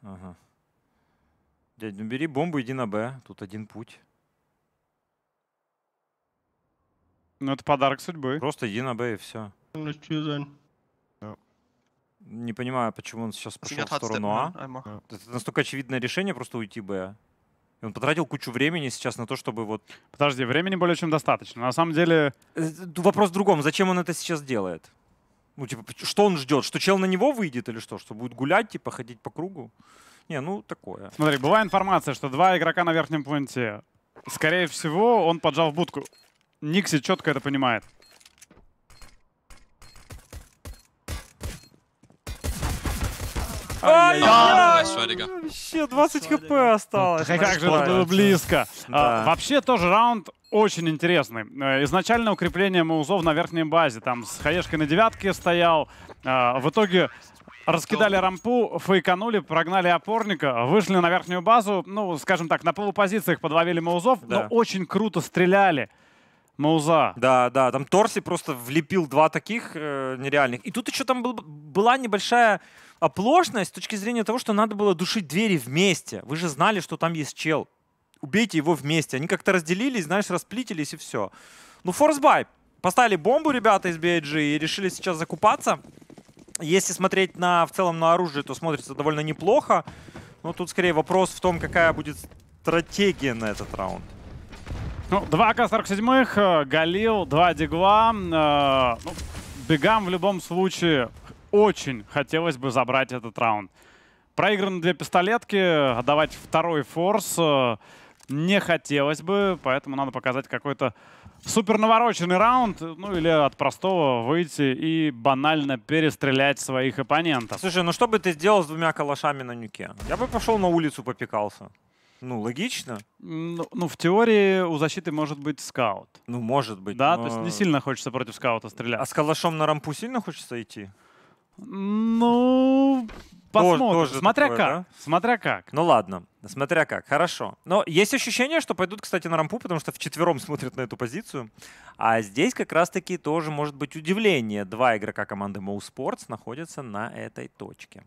Ага. Дядь, ну бери бомбу, иди на Б. Тут один путь. Ну это подарок судьбы. Просто иди на Б и все. Не понимаю, почему он сейчас пошел в сторону А. Это настолько очевидное решение просто уйти Б. И он потратил кучу времени сейчас на то, чтобы вот... Подожди, времени более чем достаточно. На самом деле... Э, вопрос в другом. Зачем он это сейчас делает? Ну, типа, что он ждет? Что чел на него выйдет или что? Что будет гулять, типа, ходить по кругу? Не, ну, такое. Смотри, была информация, что два игрока на верхнем пункте. Скорее всего, он поджал в будку. Никси четко это понимает. Вообще, 20 хп ну, осталось. Как же это было близко. А, вообще тоже раунд очень интересный. Э, изначально укрепление Маузов на верхней базе. Там с хаешкой на девятке стоял. А, в итоге Раскидали рампу, фейканули, прогнали опорника, вышли на верхнюю базу. Ну, скажем так, на полупозициях подловили Маузов, да. но очень круто стреляли. Мауза. Да, да, там Торси просто влепил два таких э, нереальных. И тут еще там был, была небольшая оплошность с точки зрения того, что надо было душить двери вместе. Вы же знали, что там есть чел. Убейте его вместе. Они как-то разделились, знаешь, расплитились и все. Ну, форсбай. Поставили бомбу ребята из BIG и решили сейчас закупаться. Если смотреть на, в целом на оружие, то смотрится довольно неплохо. Но тут скорее вопрос в том, какая будет стратегия на этот раунд. Ну, два К-47, э, Галил, два Дигла. Э, ну, бегам в любом случае очень хотелось бы забрать этот раунд. Проиграны две пистолетки, отдавать второй форс э, не хотелось бы, поэтому надо показать какой-то супер навороченный раунд, ну или от простого выйти и банально перестрелять своих оппонентов. Слушай, ну что бы ты сделал с двумя калашами на нюке? Я бы пошел на улицу попекался. Ну, логично. Ну, ну, в теории у защиты может быть скаут. Ну, может быть. Да, но... то есть не сильно хочется против скаута а стрелять. А с калашом на рампу сильно хочется идти? Ну, посмотрим. Тоже, тоже смотря такое, как. Да? Смотря как. Ну ладно, смотря как. Хорошо. Но есть ощущение, что пойдут, кстати, на рампу, потому что вчетвером смотрят на эту позицию. А здесь как раз-таки тоже может быть удивление. Два игрока команды Mo Sports находятся на этой точке.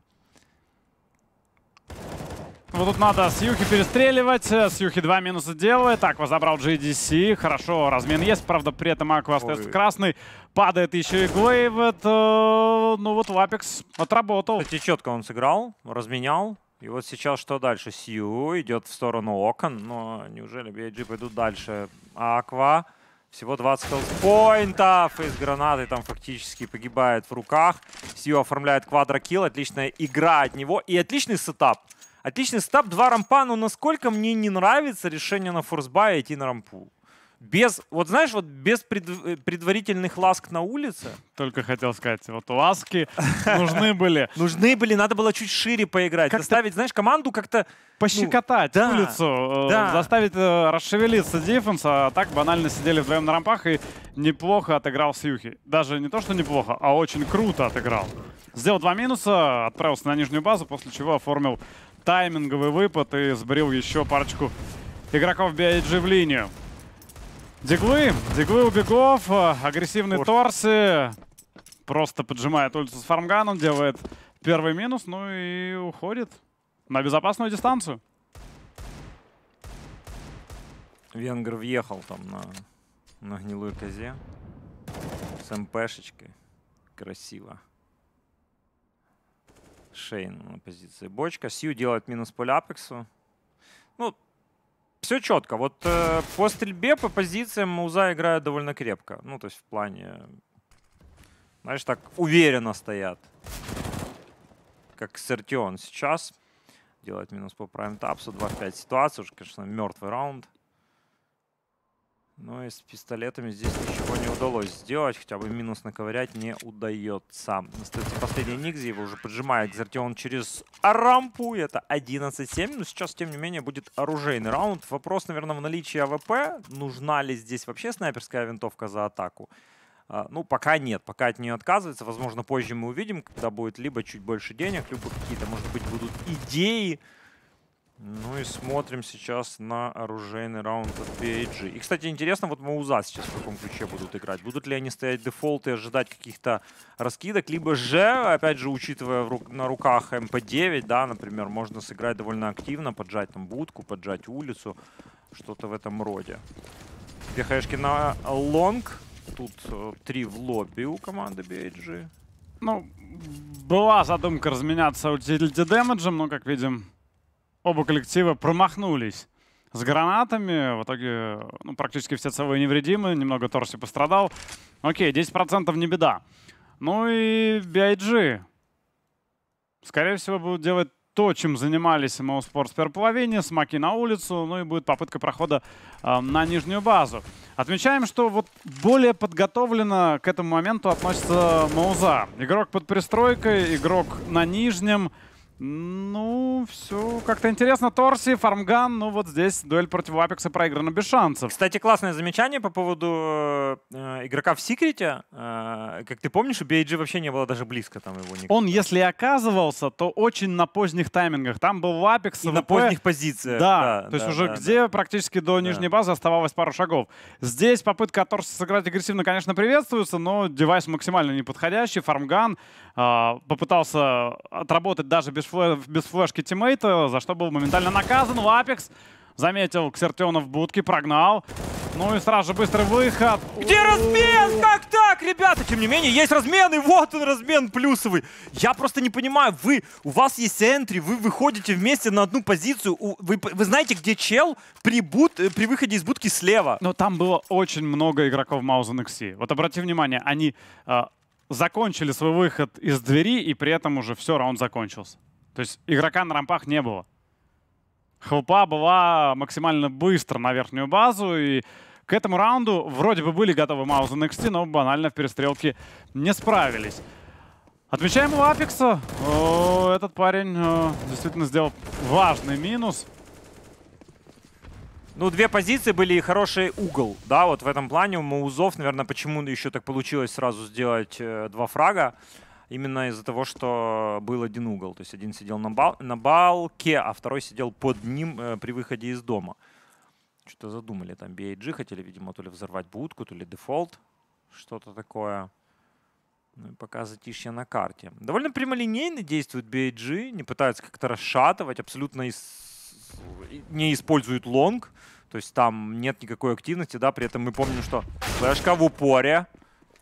Вот тут надо с Юхи перестреливать. Э, с Юхи 2 минуса делает. Так, забрал GDC. Хорошо, размен есть. Правда, при этом Аква остается красный. Падает еще и Глейвет. Э, ну вот Лапекс отработал. Кстати, четко он сыграл, разменял. И вот сейчас что дальше? Сью идет в сторону окон. Но неужели BIG пойдут дальше? А Аква... Всего 20 хелспоинтов из гранаты там фактически погибает в руках. Сью оформляет квадрокил, Отличная игра от него и отличный сетап. Отличный стаб, два рампа, но насколько мне не нравится решение на форсбай идти на рампу. Без, вот знаешь, вот без пред, э, предварительных ласк на улице. Только хотел сказать, вот ласки нужны были. Нужны были, надо было чуть шире поиграть. заставить, знаешь, команду как-то... Ну, пощекотать ну, улицу, э, заставить э, расшевелиться дефенса. А так банально сидели вдвоем на рампах и неплохо отыграл Сьюхи. Даже не то, что неплохо, а очень круто отыграл. Сделал два минуса, отправился на нижнюю базу, после чего оформил тайминговый выпад и сбрил еще парочку игроков BIG в линию. Диглы, диглы у бегов, а, агрессивные Порт. торсы. Просто поджимает улицу с фармганом, делает первый минус, ну и уходит на безопасную дистанцию. Венгер въехал там на, на гнилую козе с МПшечкой. Красиво. Шейн на ну, позиции бочка. Сью делает минус по Апексу. Ну, все четко. Вот э, по стрельбе, по позициям Муза играет довольно крепко. Ну, то есть в плане... Знаешь, так уверенно стоят. Как Сертион сейчас. Делает минус по прайм тапсу. 2-5 ситуация. Уже, конечно, мертвый раунд. Ну и с пистолетами здесь ничего не удалось сделать. Хотя бы минус наковырять не удается. Остается последний Никзи. Его уже поджимает Экзертион через рампу. И это 11-7. Но сейчас, тем не менее, будет оружейный раунд. Вопрос, наверное, в наличии АВП. Нужна ли здесь вообще снайперская винтовка за атаку? А, ну, пока нет, пока от нее отказывается. Возможно, позже мы увидим, когда будет либо чуть больше денег, либо какие-то, может быть, будут идеи ну и смотрим сейчас на оружейный раунд от PAG. И, кстати, интересно, вот Мауза сейчас в каком ключе будут играть. Будут ли они стоять дефолты и ожидать каких-то раскидок, либо же, опять же, учитывая ру на руках МП-9, да, например, можно сыграть довольно активно, поджать там будку, поджать улицу, что-то в этом роде. Две на лонг, тут э, три в лобби у команды BAG. Ну, была задумка разменяться утилити дэмэджем, но, как видим, оба коллектива промахнулись с гранатами. В итоге ну, практически все целые невредимы. Немного Торси пострадал. Окей, 10% не беда. Ну и BIG. Скорее всего, будут делать то, чем занимались Mo Sports в первой половине, смоки на улицу, ну и будет попытка прохода э, на нижнюю базу. Отмечаем, что вот более подготовленно к этому моменту относится Моуза. Игрок под пристройкой, игрок на нижнем, ну, все как-то интересно. Торси, фармган, ну вот здесь дуэль против Апекса проиграна без шансов. Кстати, классное замечание по поводу э, э игрока в Секрете. Э, как ты помнишь, у BG вообще не было даже близко там его никогда. Он, если и оказывался, то очень на поздних таймингах. Там был Апекс. И ВП. на поздних позициях. Да, да то есть да, уже да, где да. практически до нижней базы оставалось пару шагов. Здесь попытка Торси сыграть агрессивно, конечно, приветствуется, но девайс максимально неподходящий. Фармган а, попытался отработать даже без, флеш, без флешки тиммейта, за что был моментально наказан. Лапекс заметил Ксертиона в будке, прогнал. Ну и сразу же быстрый выход. Где размен? Как так, ребята? Тем не менее, есть размен, и вот он размен плюсовый. Я просто не понимаю, вы, у вас есть энтри, вы выходите вместе на одну позицию. Вы, вы знаете, где чел при, бут, э, при выходе из будки слева? Но там было очень много игроков Маузен XC. Вот обрати внимание, они а, закончили свой выход из двери, и при этом уже все, раунд закончился. То есть игрока на рампах не было. Хлопа была максимально быстро на верхнюю базу, и к этому раунду вроде бы были готовы Маузен NXT, но банально в перестрелке не справились. Отмечаем у Апекса. Этот парень э, действительно сделал важный минус. Ну, две позиции были и хороший угол, да, вот в этом плане у Маузов, наверное, почему еще так получилось сразу сделать э, два фрага, именно из-за того, что был один угол, то есть один сидел на, бал на балке, а второй сидел под ним э, при выходе из дома. Что-то задумали там, BAG хотели, видимо, то ли взорвать будку, то ли дефолт, что-то такое. Ну и пока затишье на карте. Довольно прямолинейно действуют BAG, не пытаются как-то расшатывать, абсолютно из не используют лонг, то есть там нет никакой активности, да, при этом мы помним, что флешка в упоре.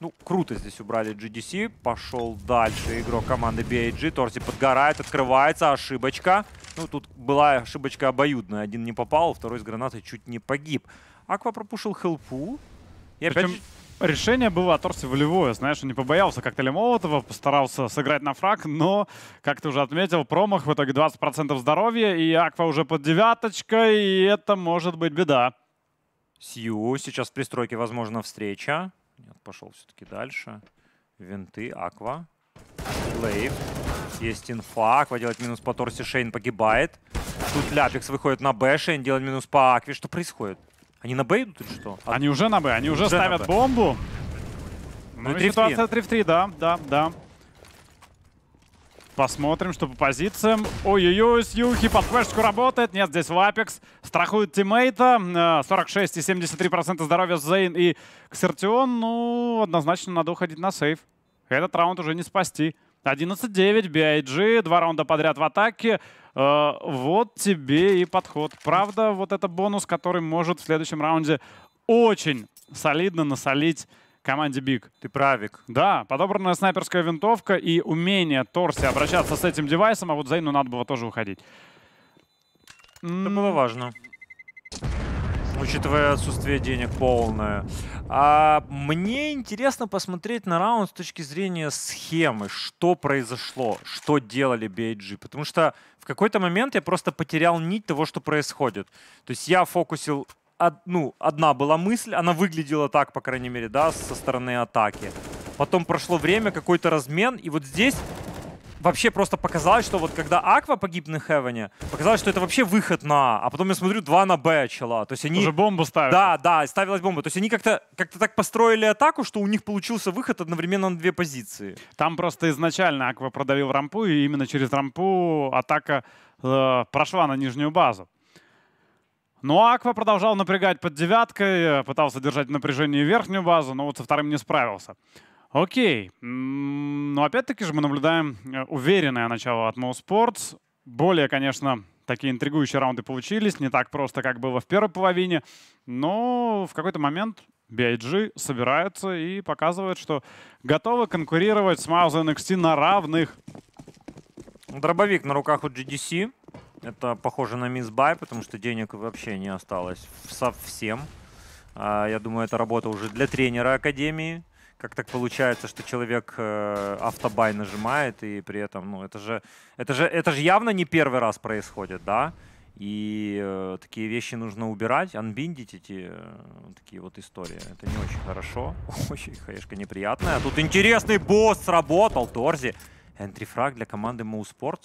Ну, круто здесь убрали GDC, пошел дальше игрок команды BAG, Торси подгорает, открывается, ошибочка. Ну, тут была ошибочка обоюдная, один не попал, второй с гранатой чуть не погиб. Аква пропушил хелпу. И Причем... опять решение было Торси волевое. Знаешь, он не побоялся коктейля Молотова, постарался сыграть на фраг, но, как ты уже отметил, промах в итоге 20% здоровья, и Аква уже под девяточкой, и это может быть беда. Сью, сейчас в пристройке, возможно, встреча. Нет, пошел все-таки дальше. Винты, Аква. Лейв. Есть инфа. Аква делает минус по Торси, Шейн погибает. Тут Ляпикс выходит на Б, Шейн делает минус по Акве. Что происходит? Они на Б идут или что? От... А они уже на Б, они уже, уже ставят бомбу. Ну, ну ситуация 3 в 3, да, да, да. Посмотрим, что по позициям. Ой-ой-ой, Сьюхи под флешечку работает. Нет, здесь Вапекс. Страхует тиммейта. 46 э, и 73% здоровья Зейн и Ксертион. Ну, однозначно надо уходить на сейв. Этот раунд уже не спасти. 11-9, BIG, два раунда подряд в атаке. Э, вот тебе и подход. Правда, вот это бонус, который может в следующем раунде очень солидно насолить команде Биг. Ты правик. Да, подобранная снайперская винтовка и умение Торси обращаться с этим девайсом, а вот Зейну надо было тоже уходить. Это было важно. Учитывая отсутствие денег полное. А, мне интересно посмотреть на раунд с точки зрения схемы, что произошло, что делали BIG, потому что в какой-то момент я просто потерял нить того, что происходит. То есть я фокусил, од, ну, одна была мысль, она выглядела так, по крайней мере, да, со стороны атаки. Потом прошло время, какой-то размен, и вот здесь вообще просто показалось, что вот когда Аква погиб на Хевене, показалось, что это вообще выход на А, а потом я смотрю, два на Б чела. То есть они... Уже бомбу ставили. Да, да, ставилась бомба. То есть они как-то как, -то, так построили атаку, что у них получился выход одновременно на две позиции. Там просто изначально Аква продавил рампу, и именно через рампу атака э, прошла на нижнюю базу. Ну Аква продолжал напрягать под девяткой, э, пытался держать напряжение верхнюю базу, но вот со вторым не справился. Окей. Но ну, опять-таки же мы наблюдаем э, уверенное начало от Mo Sports. Более, конечно, такие интригующие раунды получились. Не так просто, как было в первой половине. Но в какой-то момент BIG собираются и показывают, что готовы конкурировать с Miles NXT на равных. Дробовик на руках у GDC. Это похоже на мисс Бай, потому что денег вообще не осталось совсем. А, я думаю, это работа уже для тренера Академии как так получается, что человек э, автобай нажимает, и при этом, ну, это же, это же, это же явно не первый раз происходит, да? И э, такие вещи нужно убирать, анбиндить эти э, такие вот истории. Это не очень хорошо. Очень, конечно, неприятная. Тут интересный босс сработал, Торзи. Энтрифраг для команды Моуспорт.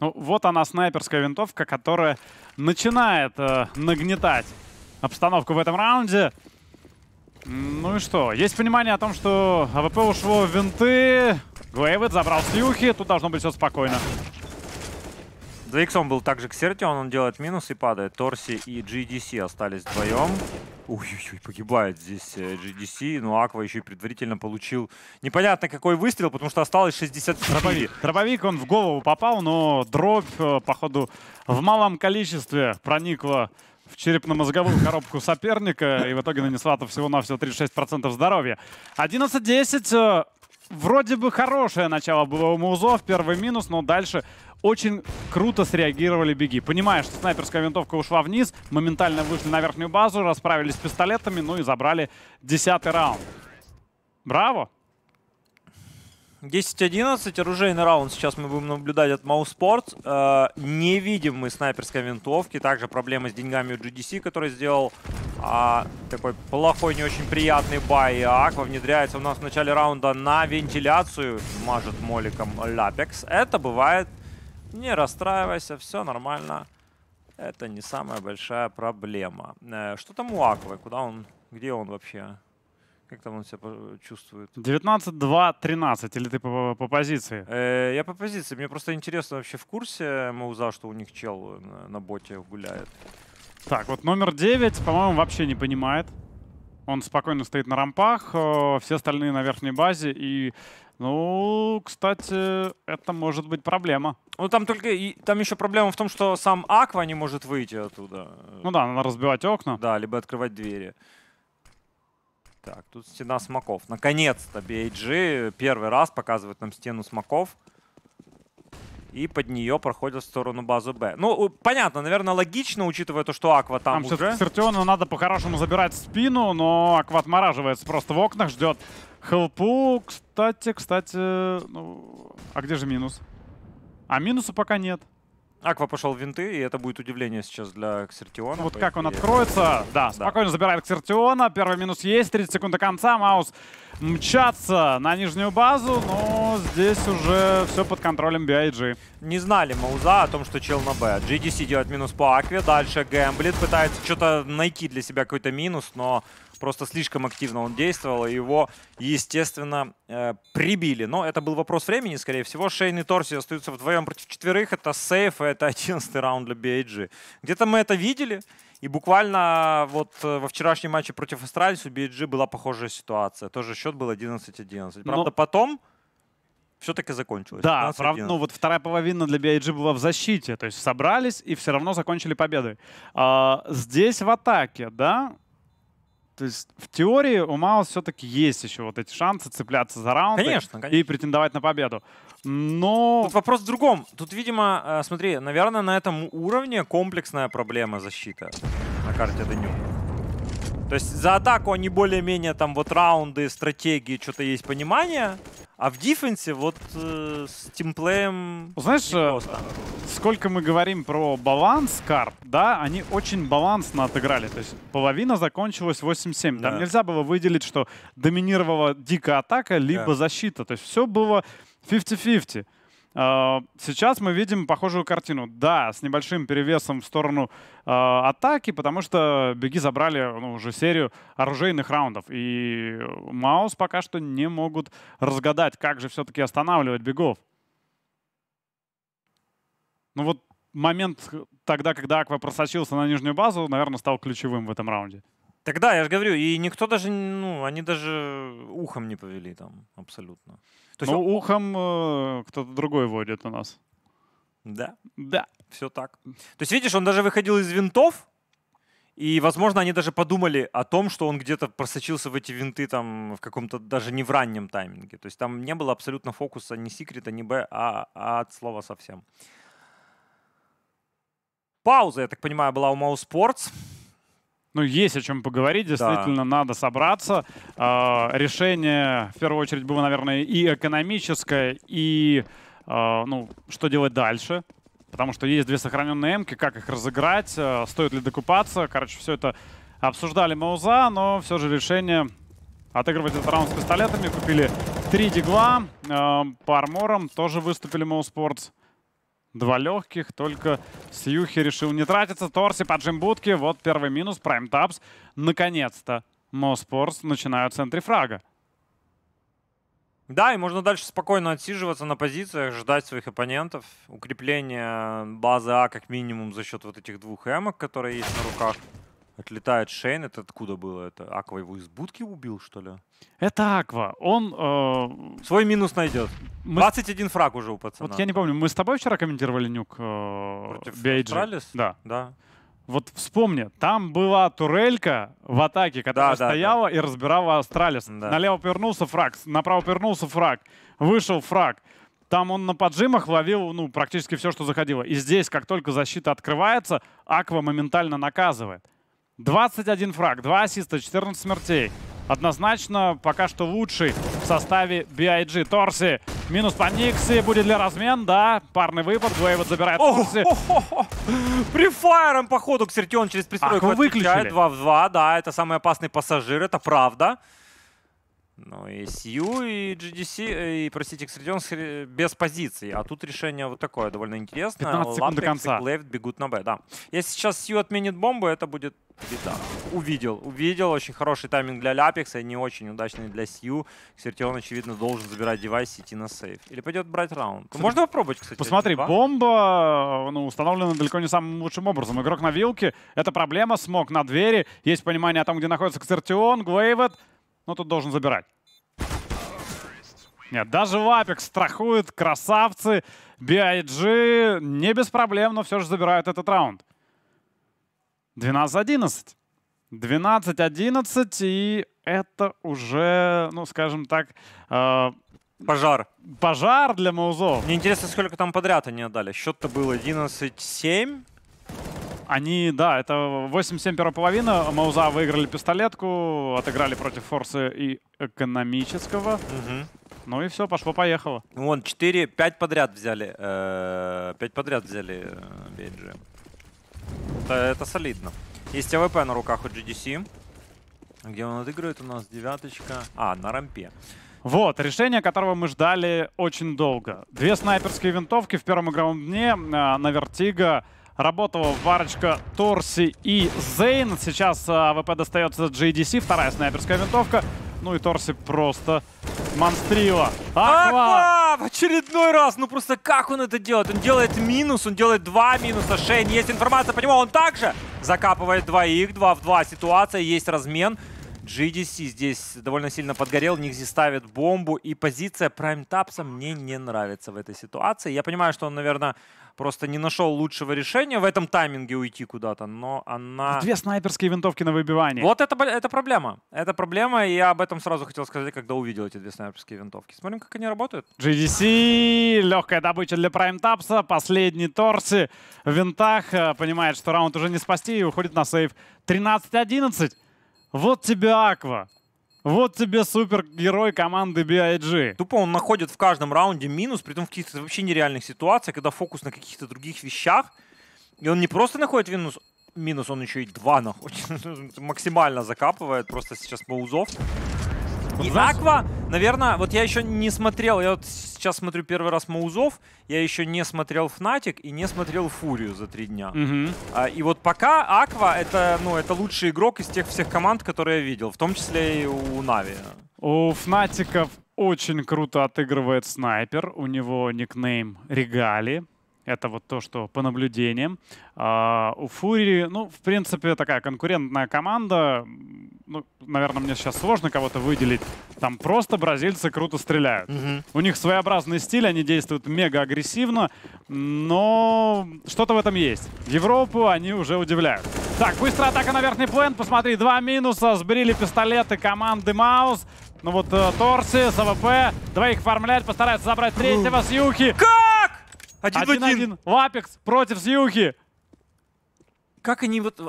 Ну, вот она, снайперская винтовка, которая начинает э, нагнетать обстановку в этом раунде. Ну и что? Есть понимание о том, что АВП ушло в винты. Глэйвит забрал слюхи, Тут должно быть все спокойно. За иксом был также к Сертион, он делает минус и падает. Торси и GDC остались вдвоем. Ой-ой-ой, погибает здесь GDC, э, но ну, Аква еще и предварительно получил непонятно какой выстрел, потому что осталось 60 дробовик. Дробовик, он в голову попал, но дробь, э, походу, в малом количестве проникла в черепно-мозговую коробку соперника и в итоге нанесла -то всего-навсего 36% здоровья. 11-10. Э, вроде бы хорошее начало было у Маузов, первый минус, но дальше очень круто среагировали беги. Понимая, что снайперская винтовка ушла вниз, моментально вышли на верхнюю базу, расправились с пистолетами, ну и забрали десятый раунд. Браво! 10-11, оружейный раунд сейчас мы будем наблюдать от Мауспорт. Э, не видим мы снайперской винтовки. Также проблемы с деньгами у GDC, который сделал э, такой плохой, не очень приятный бай. Аква внедряется у нас в начале раунда на вентиляцию. Мажет моликом Лапекс. Это бывает. Не расстраивайся, все нормально. Это не самая большая проблема. Э, что там у Аквы? Куда он? Где он вообще? Как там он себя чувствует? 19-2-13, или ты по, по позиции? Э, я по позиции. Мне просто интересно вообще в курсе Мауза, что у них чел на, на боте гуляет. Так, вот номер 9, по-моему, вообще не понимает. Он спокойно стоит на рампах, э, все остальные на верхней базе. И, ну, кстати, это может быть проблема. Ну, там только и, там еще проблема в том, что сам Аква не может выйти оттуда. Ну да, надо разбивать окна. Да, либо открывать двери. Так, тут стена смоков. Наконец-то BAG первый раз показывает нам стену смоков. И под нее проходят в сторону базу Б. Ну, понятно, наверное, логично, учитывая то, что Аква там, там уже. Сертиона надо по-хорошему забирать спину, но Аква отмораживается просто в окнах, ждет хелпу. Кстати, кстати... Ну, а где же минус? А минуса пока нет. Аква пошел в винты, и это будет удивление сейчас для Ксертиона. Вот как он откроется. Да, да, спокойно забирает Ксертиона. Первый минус есть, 30 секунд до конца. Маус мчаться на нижнюю базу, но здесь уже все под контролем BIG. Не знали Мауза о том, что чел на Б. GDC делает минус по Акве, дальше Гэмблит пытается что-то найти для себя какой-то минус, но просто слишком активно он действовал, и его, естественно, э, прибили. Но это был вопрос времени, скорее всего. Шейн и Торси остаются вдвоем против четверых. Это сейф, и это одиннадцатый раунд для BIG. Где-то мы это видели, и буквально э, вот э, во вчерашнем матче против Астралис у BG была похожая ситуация. Тоже счет был 11-11. Правда, Но... потом все-таки закончилось. Да, правда. ну вот вторая половина для BIG была в защите. То есть собрались и все равно закончили победой. А, здесь в атаке, да, то есть в теории у Маус все-таки есть еще вот эти шансы цепляться за раунд конечно, конечно. и претендовать на победу. Но... Тут вопрос в другом. Тут, видимо, э, смотри, наверное, на этом уровне комплексная проблема защиты на карте Данюк. То есть за атаку они более-менее там вот раунды, стратегии, что-то есть понимание. А в дефенсе вот э, с тимплеем... Знаешь, э, сколько мы говорим про баланс карт, да, они очень балансно отыграли. То есть половина закончилась 8-7. Да. нельзя было выделить, что доминировала дикая атака, либо да. защита. То есть все было 50-50. А, сейчас мы видим похожую картину. Да, с небольшим перевесом в сторону э, атаки, потому что беги забрали ну, уже серию оружейных раундов. И Маус пока что не могут разгадать, как же все-таки останавливать бегов. Ну вот момент тогда, когда Аква просочился на нижнюю базу, наверное, стал ключевым в этом раунде. Тогда, я же говорю, и никто даже, ну, они даже ухом не повели там абсолютно. То есть... Ну, ухом э, кто-то другой водит у нас. Да. Да. Все так. То есть, видишь, он даже выходил из винтов, и, возможно, они даже подумали о том, что он где-то просочился в эти винты там в каком-то даже не в раннем тайминге. То есть там не было абсолютно фокуса ни секрета, ни Б, а, а от слова совсем. Пауза, я так понимаю, была у Моу Sports. Ну, есть о чем поговорить, действительно, да. надо собраться. А, решение, в первую очередь, было, наверное, и экономическое, и, а, ну, что делать дальше. Потому что есть две сохраненные эмки, как их разыграть, а, стоит ли докупаться. Короче, все это обсуждали Мауза, но все же решение отыгрывать этот раунд с пистолетами. Купили три дигла. По арморам тоже выступили Моуспортс. Sports. Два легких, только Сьюхи решил не тратиться. Торси по джимбутке. Вот первый минус. Prime Тапс. Наконец-то Моспорс начинают в центре фрага. Да, и можно дальше спокойно отсиживаться на позициях, ждать своих оппонентов. Укрепление базы А как минимум за счет вот этих двух эмок, которые есть на руках. Отлетает Шейн. Это откуда было? Это Аква его из будки убил, что ли? Это Аква. Он... Э... Свой минус найдет. Мы... 21 фраг уже у пацана. Вот я не помню, мы с тобой вчера комментировали нюк э... Против Бейджи? Да. Да. Вот вспомни, там была турелька в атаке, которая да, стояла да, да. и разбирала Астралис. Да. Налево повернулся фраг, направо повернулся фраг, вышел фраг. Там он на поджимах ловил ну, практически все, что заходило. И здесь, как только защита открывается, Аква моментально наказывает. 21 фраг, 2 ассиста, 14 смертей. Однозначно пока что лучший в составе BIG. Торси минус по Никси. Будет для размен? Да. Парный выпад. Дуэйвот забирает Торси. Прифайром, походу, к Ксертион через пристройку Ах, выключили. 2 в 2, да. Это самый опасный пассажир, это правда. Ну и Сью, и GDC, э, и, простите, Extradion э, без позиций. А тут решение вот такое довольно интересное. 15 секунд до конца. и Клейв бегут на Б, да. Если сейчас Сью отменит бомбу, это будет беда. Увидел, увидел. Очень хороший тайминг для и не очень удачный для Сью. Ксертион, очевидно, должен забирать девайс и идти на сейф. Или пойдет брать раунд. Кстати, Можно попробовать, кстати. Посмотри, бомба э, ну, установлена далеко не самым лучшим образом. Игрок на вилке. Это проблема. Смог на двери. Есть понимание о том, где находится Ксертион, Гвейвет но тут должен забирать. Нет, даже Вапик страхует, красавцы. BIG не без проблем, но все же забирают этот раунд. 12-11. 12-11, и это уже, ну, скажем так... Э, пожар. Пожар для Маузов. Мне интересно, сколько там подряд они отдали. Счет-то был 11-7. Они, да, это 8-7 первая половина. Мауза выиграли пистолетку, отыграли против форса и экономического. Угу. Ну и все, пошло-поехало. Вон, 4, 5 подряд взяли. Э, 5 подряд взяли э, BG. Это, это солидно. Есть АВП на руках у GDC. Где он отыгрывает у нас? Девяточка. А, на рампе. Вот, решение, которого мы ждали очень долго. Две снайперские винтовки в первом игровом дне э, на Вертига. Работал варочка Торси и Зейн. Сейчас а, АВП достается JDC. Вторая снайперская винтовка. Ну и Торси просто монстрила. Аква! В очередной раз! Ну просто как он это делает? Он делает минус, он делает два минуса. Шейн, есть информация по нему. Он также закапывает двоих. Два в два ситуация, есть размен. GDC здесь довольно сильно подгорел, Никзи ставит бомбу, и позиция Prime Тапса мне не нравится в этой ситуации. Я понимаю, что он, наверное, просто не нашел лучшего решения в этом тайминге уйти куда-то, но она... Две снайперские винтовки на выбивание. Вот это, это проблема. Это проблема, и я об этом сразу хотел сказать, когда увидел эти две снайперские винтовки. Смотрим, как они работают. GDC, легкая добыча для Prime Тапса, последний торси в винтах, э, понимает, что раунд уже не спасти и уходит на сейв 13-11. Вот тебе Аква. Вот тебе супергерой команды BIG. Тупо он находит в каждом раунде минус, при том в каких-то вообще нереальных ситуациях, когда фокус на каких-то других вещах. И он не просто находит минус, минус он еще и два находит. Максимально закапывает просто сейчас паузов. Аква, наверное, вот я еще не смотрел, я вот сейчас смотрю первый раз Маузов, я еще не смотрел Фнатик и не смотрел Фурию за три дня. Угу. А, и вот пока Аква это, ну, это лучший игрок из тех всех команд, которые я видел, в том числе и у Нави. У Фнатиков очень круто отыгрывает снайпер, у него никнейм Регали. Это вот то, что по наблюдениям. А, у Фурии, ну, в принципе, такая конкурентная команда ну, наверное, мне сейчас сложно кого-то выделить. Там просто бразильцы круто стреляют. Mm -hmm. У них своеобразный стиль, они действуют мега агрессивно, но что-то в этом есть. Европу они уже удивляют. Так, быстрая атака на верхний план. Посмотри, два минуса. Сбрили пистолеты команды Маус. Ну вот э, Торси с АВП. Двоих оформляет, постарается забрать третьего с Юхи. Как? Один, один один. один. Лапекс против Сьюхи. Как они вот...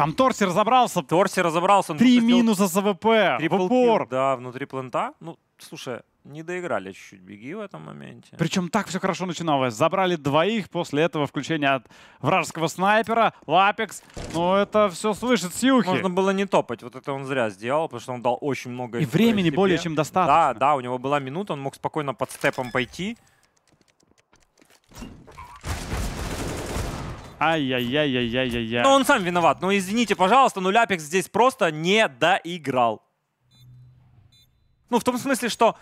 Там Торси разобрался. Торси разобрался. Ну, Три ну, минуса с АВП. Трипл упор. Да, внутри плента. Ну, слушай, не доиграли чуть-чуть беги в этом моменте. Причем так все хорошо начиналось. Забрали двоих, после этого включения от вражеского снайпера, Лапекс. Ну это все слышит Сьюхи. Можно было не топать, вот это он зря сделал, потому что он дал очень много... И времени более чем достаточно. Да, да, у него была минута, он мог спокойно под степом пойти. Ай-яй-яй-яй-яй-яй-яй. Но он сам виноват. Ну, извините, пожалуйста, но Ляпик здесь просто не доиграл. Ну, в том смысле, что...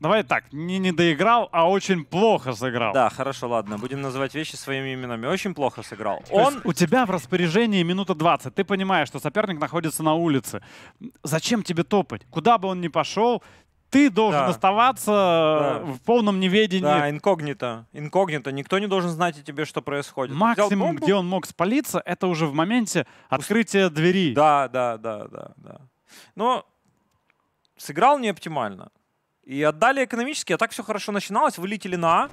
Давай так, не не доиграл, а очень плохо сыграл. Да, хорошо, ладно, будем называть вещи своими именами. Очень плохо сыграл. Он... у тебя в распоряжении минута 20. Ты понимаешь, что соперник находится на улице. Зачем тебе топать? Куда бы он ни пошел, ты должен да. оставаться э, да. в полном неведении. Да, инкогнито. Инкогнито. Никто не должен знать о тебе, что происходит. Максимум, где он мог спалиться, это уже в моменте открытия Пусть... двери. Да, да, да, да, да. Но сыграл не оптимально. И отдали экономически, а так все хорошо начиналось. Вылетели на А.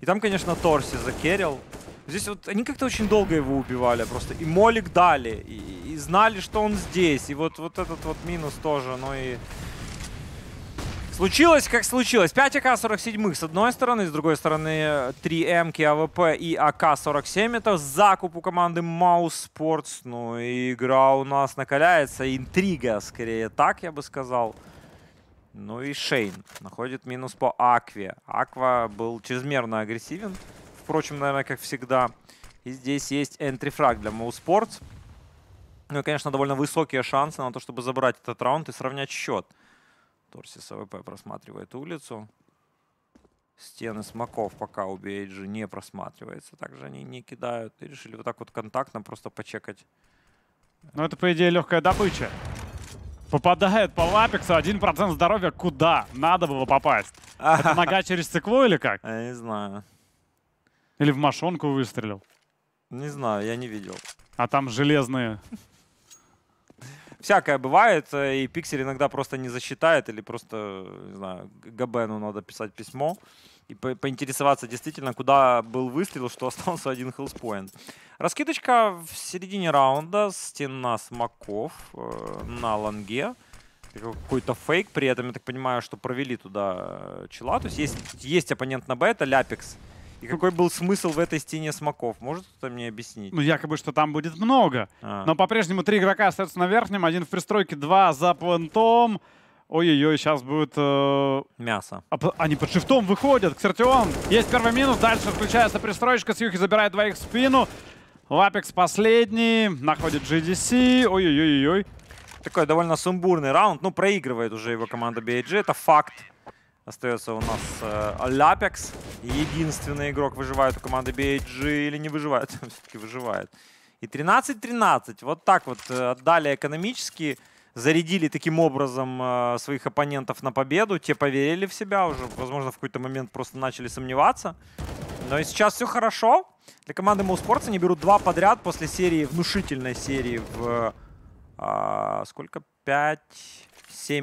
И там, конечно, Торси закерил. Здесь вот они как-то очень долго его убивали просто. И молик дали, и, и знали, что он здесь. И вот, вот этот вот минус тоже, ну и Случилось, как случилось. 5 АК-47 с одной стороны, с другой стороны 3 м АВП и АК-47. Это закуп у команды Маус Sports. Ну, и игра у нас накаляется. Интрига, скорее так, я бы сказал. Ну и Шейн находит минус по Акве. Аква был чрезмерно агрессивен. Впрочем, наверное, как всегда. И здесь есть энтри фраг для Маус Sports. Ну и, конечно, довольно высокие шансы на то, чтобы забрать этот раунд и сравнять счет. Торси СВП просматривает улицу. Стены смоков пока у BHG не просматривается. Также они не кидают. И решили вот так вот контактно просто почекать. Ну это, по идее, легкая добыча. Попадает по лапексу, 1% здоровья. Куда? Надо было попасть. Это нога через стекло или как? Я не знаю. Или в Машонку выстрелил? Не знаю, я не видел. А там железные всякое бывает, э, и пиксель иногда просто не засчитает, или просто, не знаю, Габену надо писать письмо и по поинтересоваться действительно, куда был выстрел, что остался один хилспоинт. Раскидочка в середине раунда, стена смоков э, на ланге. Какой-то фейк, при этом, я так понимаю, что провели туда э, чела. То есть есть, есть оппонент на Б, это Ляпикс. И какой был смысл в этой стене смоков? Может кто-то мне объяснить? Ну, якобы, что там будет много. А. Но по-прежнему три игрока остаются на верхнем, один в пристройке, два за плентом. Ой-ой-ой, сейчас будет... Э... Мясо. А, они под шифтом выходят. Ксертион. Есть первый минус. Дальше включается пристройка. Сьюхи забирает двоих в спину. Лапекс последний. Находит GDC. Ой-ой-ой-ой. Такой довольно сумбурный раунд. Ну, проигрывает уже его команда BG. Это факт. Остается у нас э, Единственный игрок. Выживает у команды BG или не выживает? Все-таки выживает. И 13-13. Вот так вот э, отдали экономически. Зарядили таким образом э, своих оппонентов на победу. Те поверили в себя уже. Возможно, в какой-то момент просто начали сомневаться. Но и сейчас все хорошо. Для команды Моуспортс они берут два подряд после серии, внушительной серии в... Э, сколько? 5-7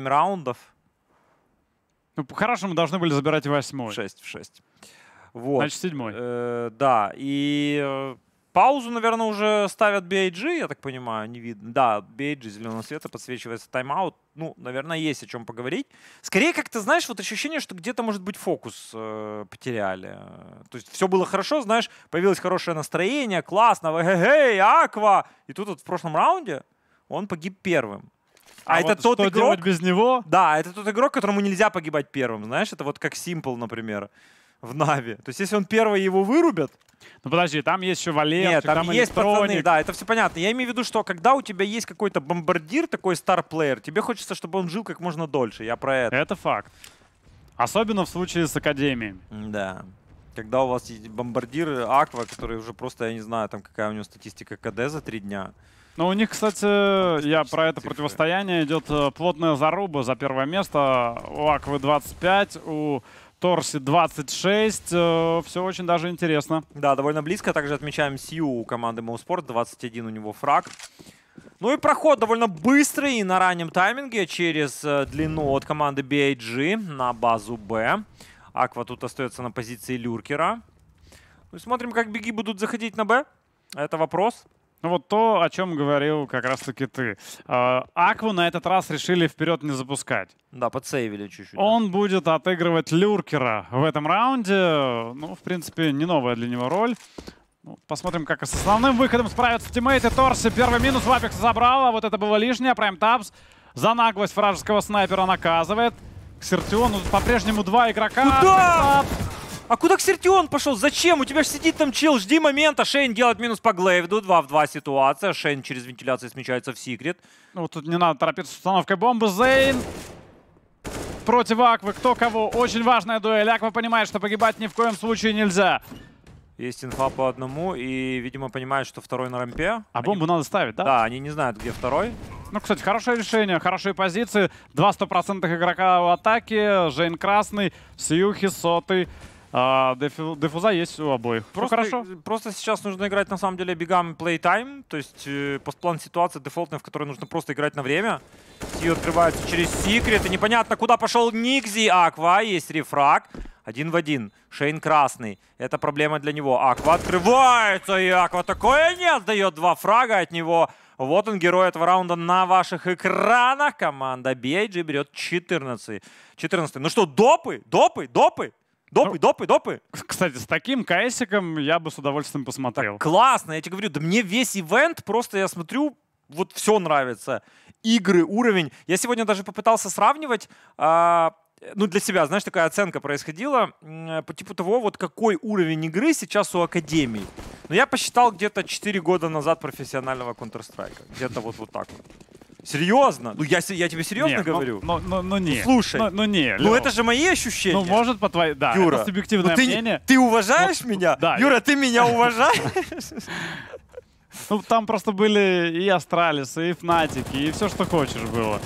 раундов. Ну, по-хорошему должны были забирать восьмой. Шесть в шесть. Вот. Значит, седьмой. Э, да, и э, паузу, наверное, уже ставят BIG, я так понимаю, не видно. Да, BIG зеленого цвета, подсвечивается тайм-аут. Ну, наверное, есть о чем поговорить. Скорее, как то знаешь, вот ощущение, что где-то, может быть, фокус э, потеряли. То есть все было хорошо, знаешь, появилось хорошее настроение, классно, эй, Аква! И тут вот в прошлом раунде он погиб первым. А, а это вот тот что игрок... без него? Да, это тот игрок, которому нельзя погибать первым, знаешь? Это вот как Симпл, например, в Нави. То есть если он первый, его вырубят... Ну подожди, там есть еще Валер, Нет, там, там есть пацаны, да, это все понятно. Я имею в виду, что когда у тебя есть какой-то бомбардир, такой стар-плеер, тебе хочется, чтобы он жил как можно дольше. Я про это. Это факт. Особенно в случае с Академией. Да. Когда у вас есть бомбардир Аква, который уже просто, я не знаю, там какая у него статистика КД за три дня. Но у них, кстати, я про это противостояние идет э, плотная заруба за первое место. У Аквы 25, у Торси 26. Э, Все очень даже интересно. Да, довольно близко. Также отмечаем Сью у команды Моуспорт. 21 у него фраг. Ну и проход довольно быстрый на раннем тайминге через э, длину от команды BIG на базу Б. Аква тут остается на позиции люркера. Ну смотрим, как беги будут заходить на Б. Это вопрос. Ну вот то, о чем говорил как раз-таки ты. А, Акву на этот раз решили вперед не запускать. Да, подсейвили чуть-чуть. Он да. будет отыгрывать Люркера в этом раунде. Ну, в принципе, не новая для него роль. Ну, посмотрим, как с основным выходом справятся тиммейты. Торси первый минус в Апекс забрал, а вот это было лишнее. Прайм Тапс за наглость вражеского снайпера наказывает. Ксертион ну, по-прежнему два игрока. Куда? Ну а куда Ксертион пошел? Зачем? У тебя же сидит там чел, жди момента. Шейн делает минус по Глейвду. 2 в 2 ситуация. Шейн через вентиляцию смещается в секрет. Ну, тут не надо торопиться с установкой бомбы. Зейн против Аквы. Кто кого? Очень важная дуэль. Аква понимает, что погибать ни в коем случае нельзя. Есть инфа по одному, и, видимо, понимают, что второй на рампе. А они... бомбу надо ставить, да? Да, они не знают, где второй. Ну, кстати, хорошее решение, хорошие позиции. Два стопроцентных игрока в атаке. Жейн Красный, Сьюхи, Сотый. А, диффу, есть у обоих. Ну, просто, хорошо. просто сейчас нужно играть на самом деле бигам плейтайм, то есть э, постплан ситуация дефолтная, в которой нужно просто играть на время. Ти открывается через секрет, и непонятно, куда пошел Никзи. Аква, есть рефраг. Один в один. Шейн красный. Это проблема для него. Аква открывается, и Аква такое не отдает. Два фрага от него. Вот он, герой этого раунда на ваших экранах. Команда BIG берет 14. 14. Ну что, допы? Допы? Допы? Допы, ну, допы, допы. Кстати, с таким кайсиком я бы с удовольствием посмотрел. Так, классно, я тебе говорю, да мне весь ивент, просто я смотрю, вот все нравится. Игры, уровень. Я сегодня даже попытался сравнивать, а, ну, для себя, знаешь, такая оценка происходила по типу того, вот какой уровень игры сейчас у Академии. Но я посчитал где-то 4 года назад профессионального Counter-Strike. Где-то вот, вот так вот. Серьезно? Ну, я, я тебе серьезно нет, говорю? Ну, ну, ну, не. Слушай. Ну, ну не, Лёв. Ну, это же мои ощущения. Ну, может, по твоей... Да, Юра. это ну, субъективное ты, мнение. Ты уважаешь ну, меня? Да. Юра, я... ты меня уважаешь? Ну, там просто были и Астралис, и Фнатики, и все, что хочешь было.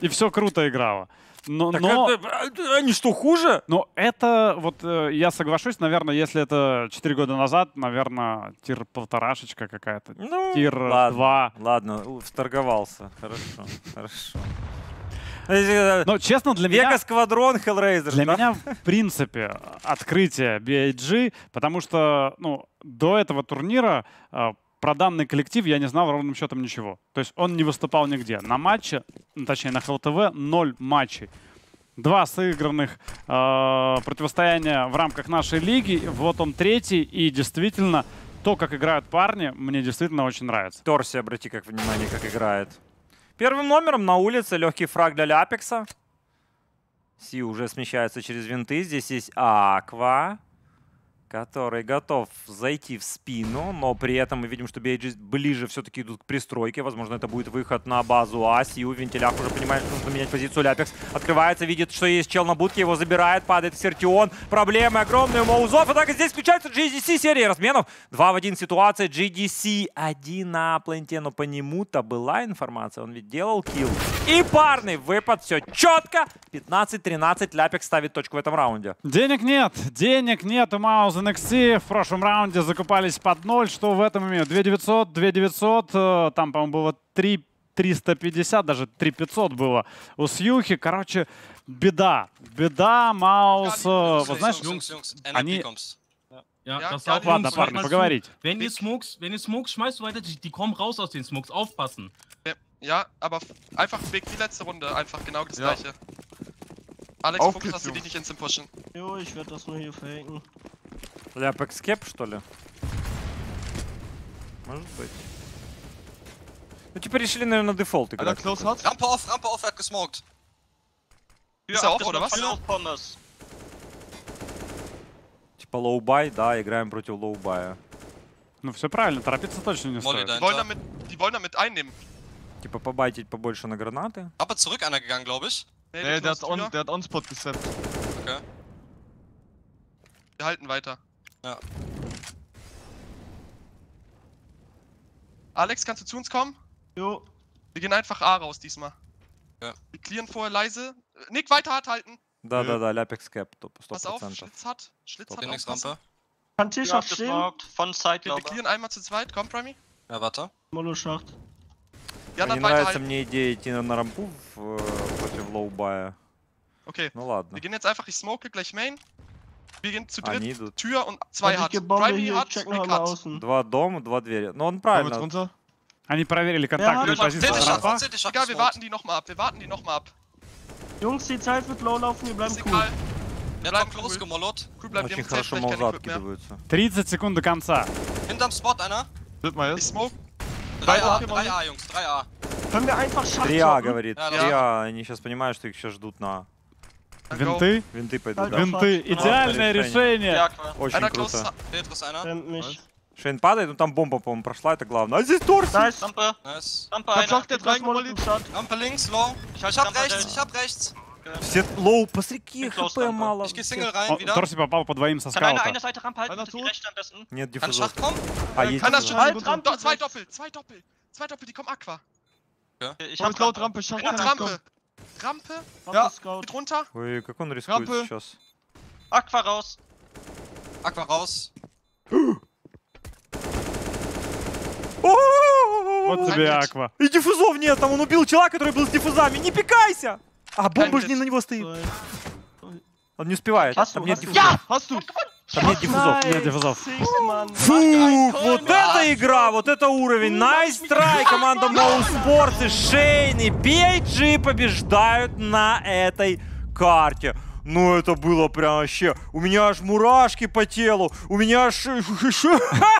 И все круто играло. Но, так но... А, это, они что, хуже? Но это, вот э, я соглашусь, наверное, если это 4 года назад, наверное, тир полторашечка какая-то, ну, тир ладно, 2. Ладно, сторговался. Хорошо, хорошо. Но честно, для меня... Сквадрон, Hellraiser. Для да? меня, в принципе, открытие BIG, потому что ну, до этого турнира э, про данный коллектив я не знал ровным счетом ничего. То есть он не выступал нигде. На матче, ну, точнее на ХЛТВ, ноль матчей. Два сыгранных э, противостояния в рамках нашей лиги. Вот он третий. И действительно, то, как играют парни, мне действительно очень нравится. Торси, обрати как внимание, как играет. Первым номером на улице легкий фраг для Ляпекса. Си уже смещается через винты. Здесь есть Аква который готов зайти в спину, но при этом мы видим, что Бейджи ближе все-таки идут к пристройке. Возможно, это будет выход на базу А. У в вентилях уже понимает, что нужно менять позицию. Ляпекс открывается, видит, что есть чел на будке, его забирает, падает Сертион. Проблемы огромные у Маузов. Атака здесь включается GDC серии разменов. 2 в 1 ситуация. GDC 1 на пленте, но по нему-то была информация. Он ведь делал килл. И парный выпад. Все четко. 15-13. Ляпекс ставит точку в этом раунде. Денег нет. Денег нет у Маузов. Royals NXT в прошлом раунде закупались под ноль. Что в этом имеют? 2900, 2900, там, по-моему, было 3 350, даже 3500 было у Сьюхи. Короче, беда. Беда, Маус. Вы знаешь, они... Ja, ja, das auch Partner, Partner, поговорить. Wenn die Smokes, wenn die Smokes schmeißt, weiter, die, die kommen raus aus den Smokes, aufpassen. Ja, aber einfach Big die letzte Runde, einfach genau das ja. gleiche. Alex, Auf fokus, dass sie dich nicht ins pushen. Jo, ich werde das nur hier faken. Ляпекс кеп, что ли? Может быть. Ну теперь решили, наверное, дефолт играть. Rampe auf, Rampe auf, er hat gesmoked. Ist er auf, oder was? Типа лоубай, да, играем против лоубая. Ну все правильно, торопиться точно не Molly стоит. Die wollen, damit, die wollen damit einnehmen. Типа побайтить побольше на гранаты. Aber zurück einer gegangen, glaube ich. Nee, nee der, hat on, der hat On-Spot gesetzt. Okay. Wir halten weiter. Ja. Alex, kannst du zu uns kommen? Jo. Wir gehen einfach A raus diesmal. Ja. Wir clearen vorher leise. Äh, Nick, weiter hart halten! Da, da, da, Lapex Cap, Stop, Stop Pass auf, Schlitz hat. Schlitz Stop. hat auch Rampe. Kann t auf Schild. Von Side, Wir clearen einmal zu zweit, komm, Primi. Ja, warte. Молошахт. Я на Мне нравится мне идея идти на, рампу в э, Lowbuy. Okay. Na ладно. Wir gehen jetzt einfach, ich smoke gleich Main. Wir gehen zu dritt, Они идут. Tür und zwei Hut. Primary Hut und Hut. Два дома, два двери. Но он правильно. Runter. Они проверили контактную ja, позицию. Рампа. Egal, wir warten die nochmal ab, wir warten die nochmal ab. Jungs, die Zeit wird low laufen, wir bleiben cool. Wir bleiben close gemolot. Crew bleibt Очень хорошо молза откидываются. 30 секунд до конца. Hinterm Spot einer. Ich smoke 3А, 3А, Jungs, 3A. Können wir einfach Schacht 3A, говорит. Ja, 3A, а, они сейчас понимают, что их сейчас ждут на... Винты? Винты пойдут, да. Винты, идеальное решение. Очень круто. А, а, Шейн падает, но ну там бомба, по-моему, прошла, это главное. А здесь Торси! Nice. Lampe. Nice. Lampe, einer. Der Lampe links, low. Ich hab, ich hab rechts, ich hab rechts. Все, Low, посмотри, какие хп мало. Ich geh Single rein, wieder. Torsi попал по двоим со скаута. Kann einer eine Seite Rampe halten, die rechte am besten. Нет, Diffusor. Kann Schacht kommen? Ah, Kann das Schacht? Rampe, zwei Doppel, zwei Doppel. Zwei Doppel, die kommen Aqua. Ja. Ich hab laut Rampe, Schacht kann Rampe. Rampe. Ja. Mit runter. Ui, как он рискует Rampe. сейчас. Aqua raus. Aqua raus. Вот тебе Аква. И диффузов нет, там он убил чела, который был с диффузами. Не пикайся! А, бомба же не на него стоит. Он не успевает. Там нет диффузов. Там нет диффузов, нет диффузов. Фу, вот это игра, вот это уровень. Найс трай, команда Моу Спорт и Шейн и PG побеждают на этой карте. Ну это было прям вообще... У меня аж мурашки по телу, у меня аж...